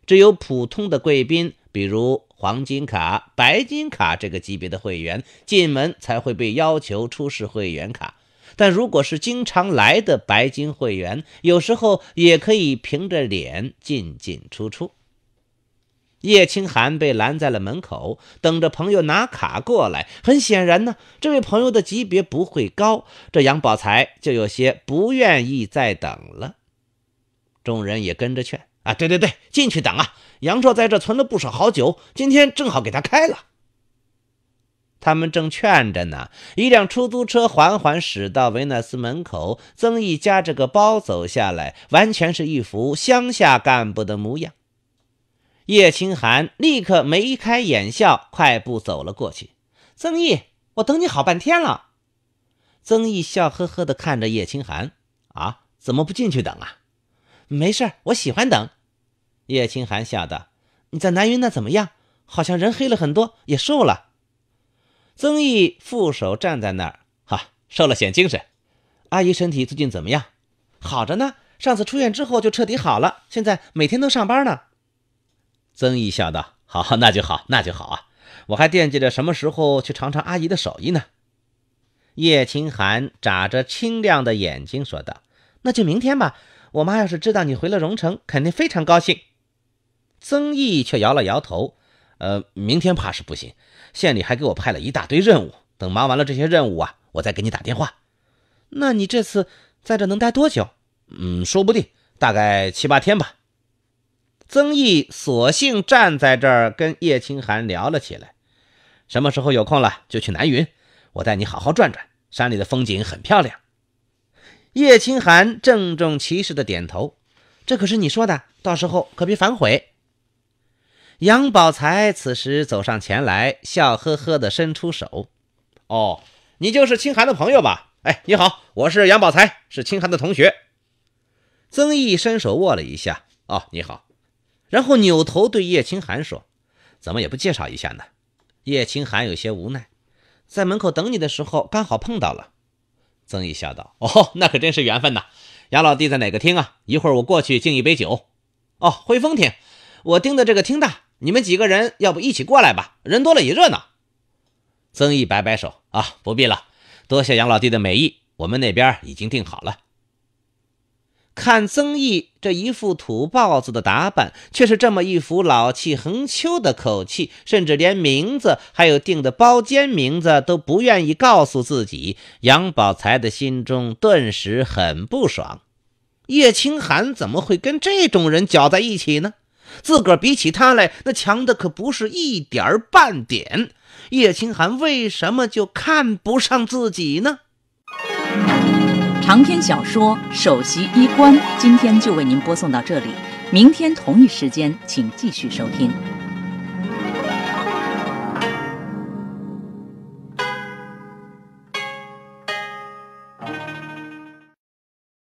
只有普通的贵宾，比如……黄金卡、白金卡这个级别的会员进门才会被要求出示会员卡，但如果是经常来的白金会员，有时候也可以凭着脸进进出出。叶清寒被拦在了门口，等着朋友拿卡过来。很显然呢，这位朋友的级别不会高，这杨宝才就有些不愿意再等了。众人也跟着劝。啊，对对对，进去等啊！杨硕在这存了不少好酒，今天正好给他开了。他们正劝着呢，一辆出租车缓缓驶到维纳斯门口，曾毅夹着个包走下来，完全是一副乡下干部的模样。叶清寒立刻眉开眼笑，快步走了过去。曾毅，我等你好半天了。曾毅笑呵呵地看着叶清寒，啊，怎么不进去等啊？没事我喜欢等。叶青寒笑道：“你在南云那怎么样？好像人黑了很多，也瘦了。”曾毅负手站在那儿，哈，瘦了显精神。阿姨身体最近怎么样？好着呢，上次出院之后就彻底好了，现在每天都上班呢。曾毅笑道：“好，那就好，那就好啊！我还惦记着什么时候去尝尝阿姨的手艺呢。”叶清寒眨着清亮的眼睛说道：“那就明天吧。我妈要是知道你回了荣城，肯定非常高兴。”曾毅却摇了摇头，呃，明天怕是不行，县里还给我派了一大堆任务，等忙完了这些任务啊，我再给你打电话。那你这次在这能待多久？嗯，说不定大概七八天吧。曾毅索性站在这儿跟叶清寒聊了起来。什么时候有空了就去南云，我带你好好转转，山里的风景很漂亮。叶清寒郑重其事的点头，这可是你说的，到时候可别反悔。杨宝才此时走上前来，笑呵呵地伸出手：“哦，你就是清寒的朋友吧？哎，你好，我是杨宝才，是清寒的同学。”曾毅伸手握了一下：“哦，你好。”然后扭头对叶青寒说：“怎么也不介绍一下呢？”叶青寒有些无奈：“在门口等你的时候，刚好碰到了。”曾毅笑道：“哦，那可真是缘分呐。杨老弟在哪个厅啊？一会儿我过去敬一杯酒。”“哦，汇丰厅，我盯的这个厅大。”你们几个人要不一起过来吧，人多了也热闹。曾毅摆摆手，啊，不必了，多谢杨老弟的美意，我们那边已经定好了。看曾毅这一副土豹子的打扮，却是这么一副老气横秋的口气，甚至连名字还有定的包间名字都不愿意告诉自己。杨宝才的心中顿时很不爽，叶清寒怎么会跟这种人搅在一起呢？自个儿比起他来，那强的可不是一点儿半点。叶清寒为什么就看不上自己呢？长篇小说《首席医官》，今天就为您播送到这里，明天同一时间，请继续收听。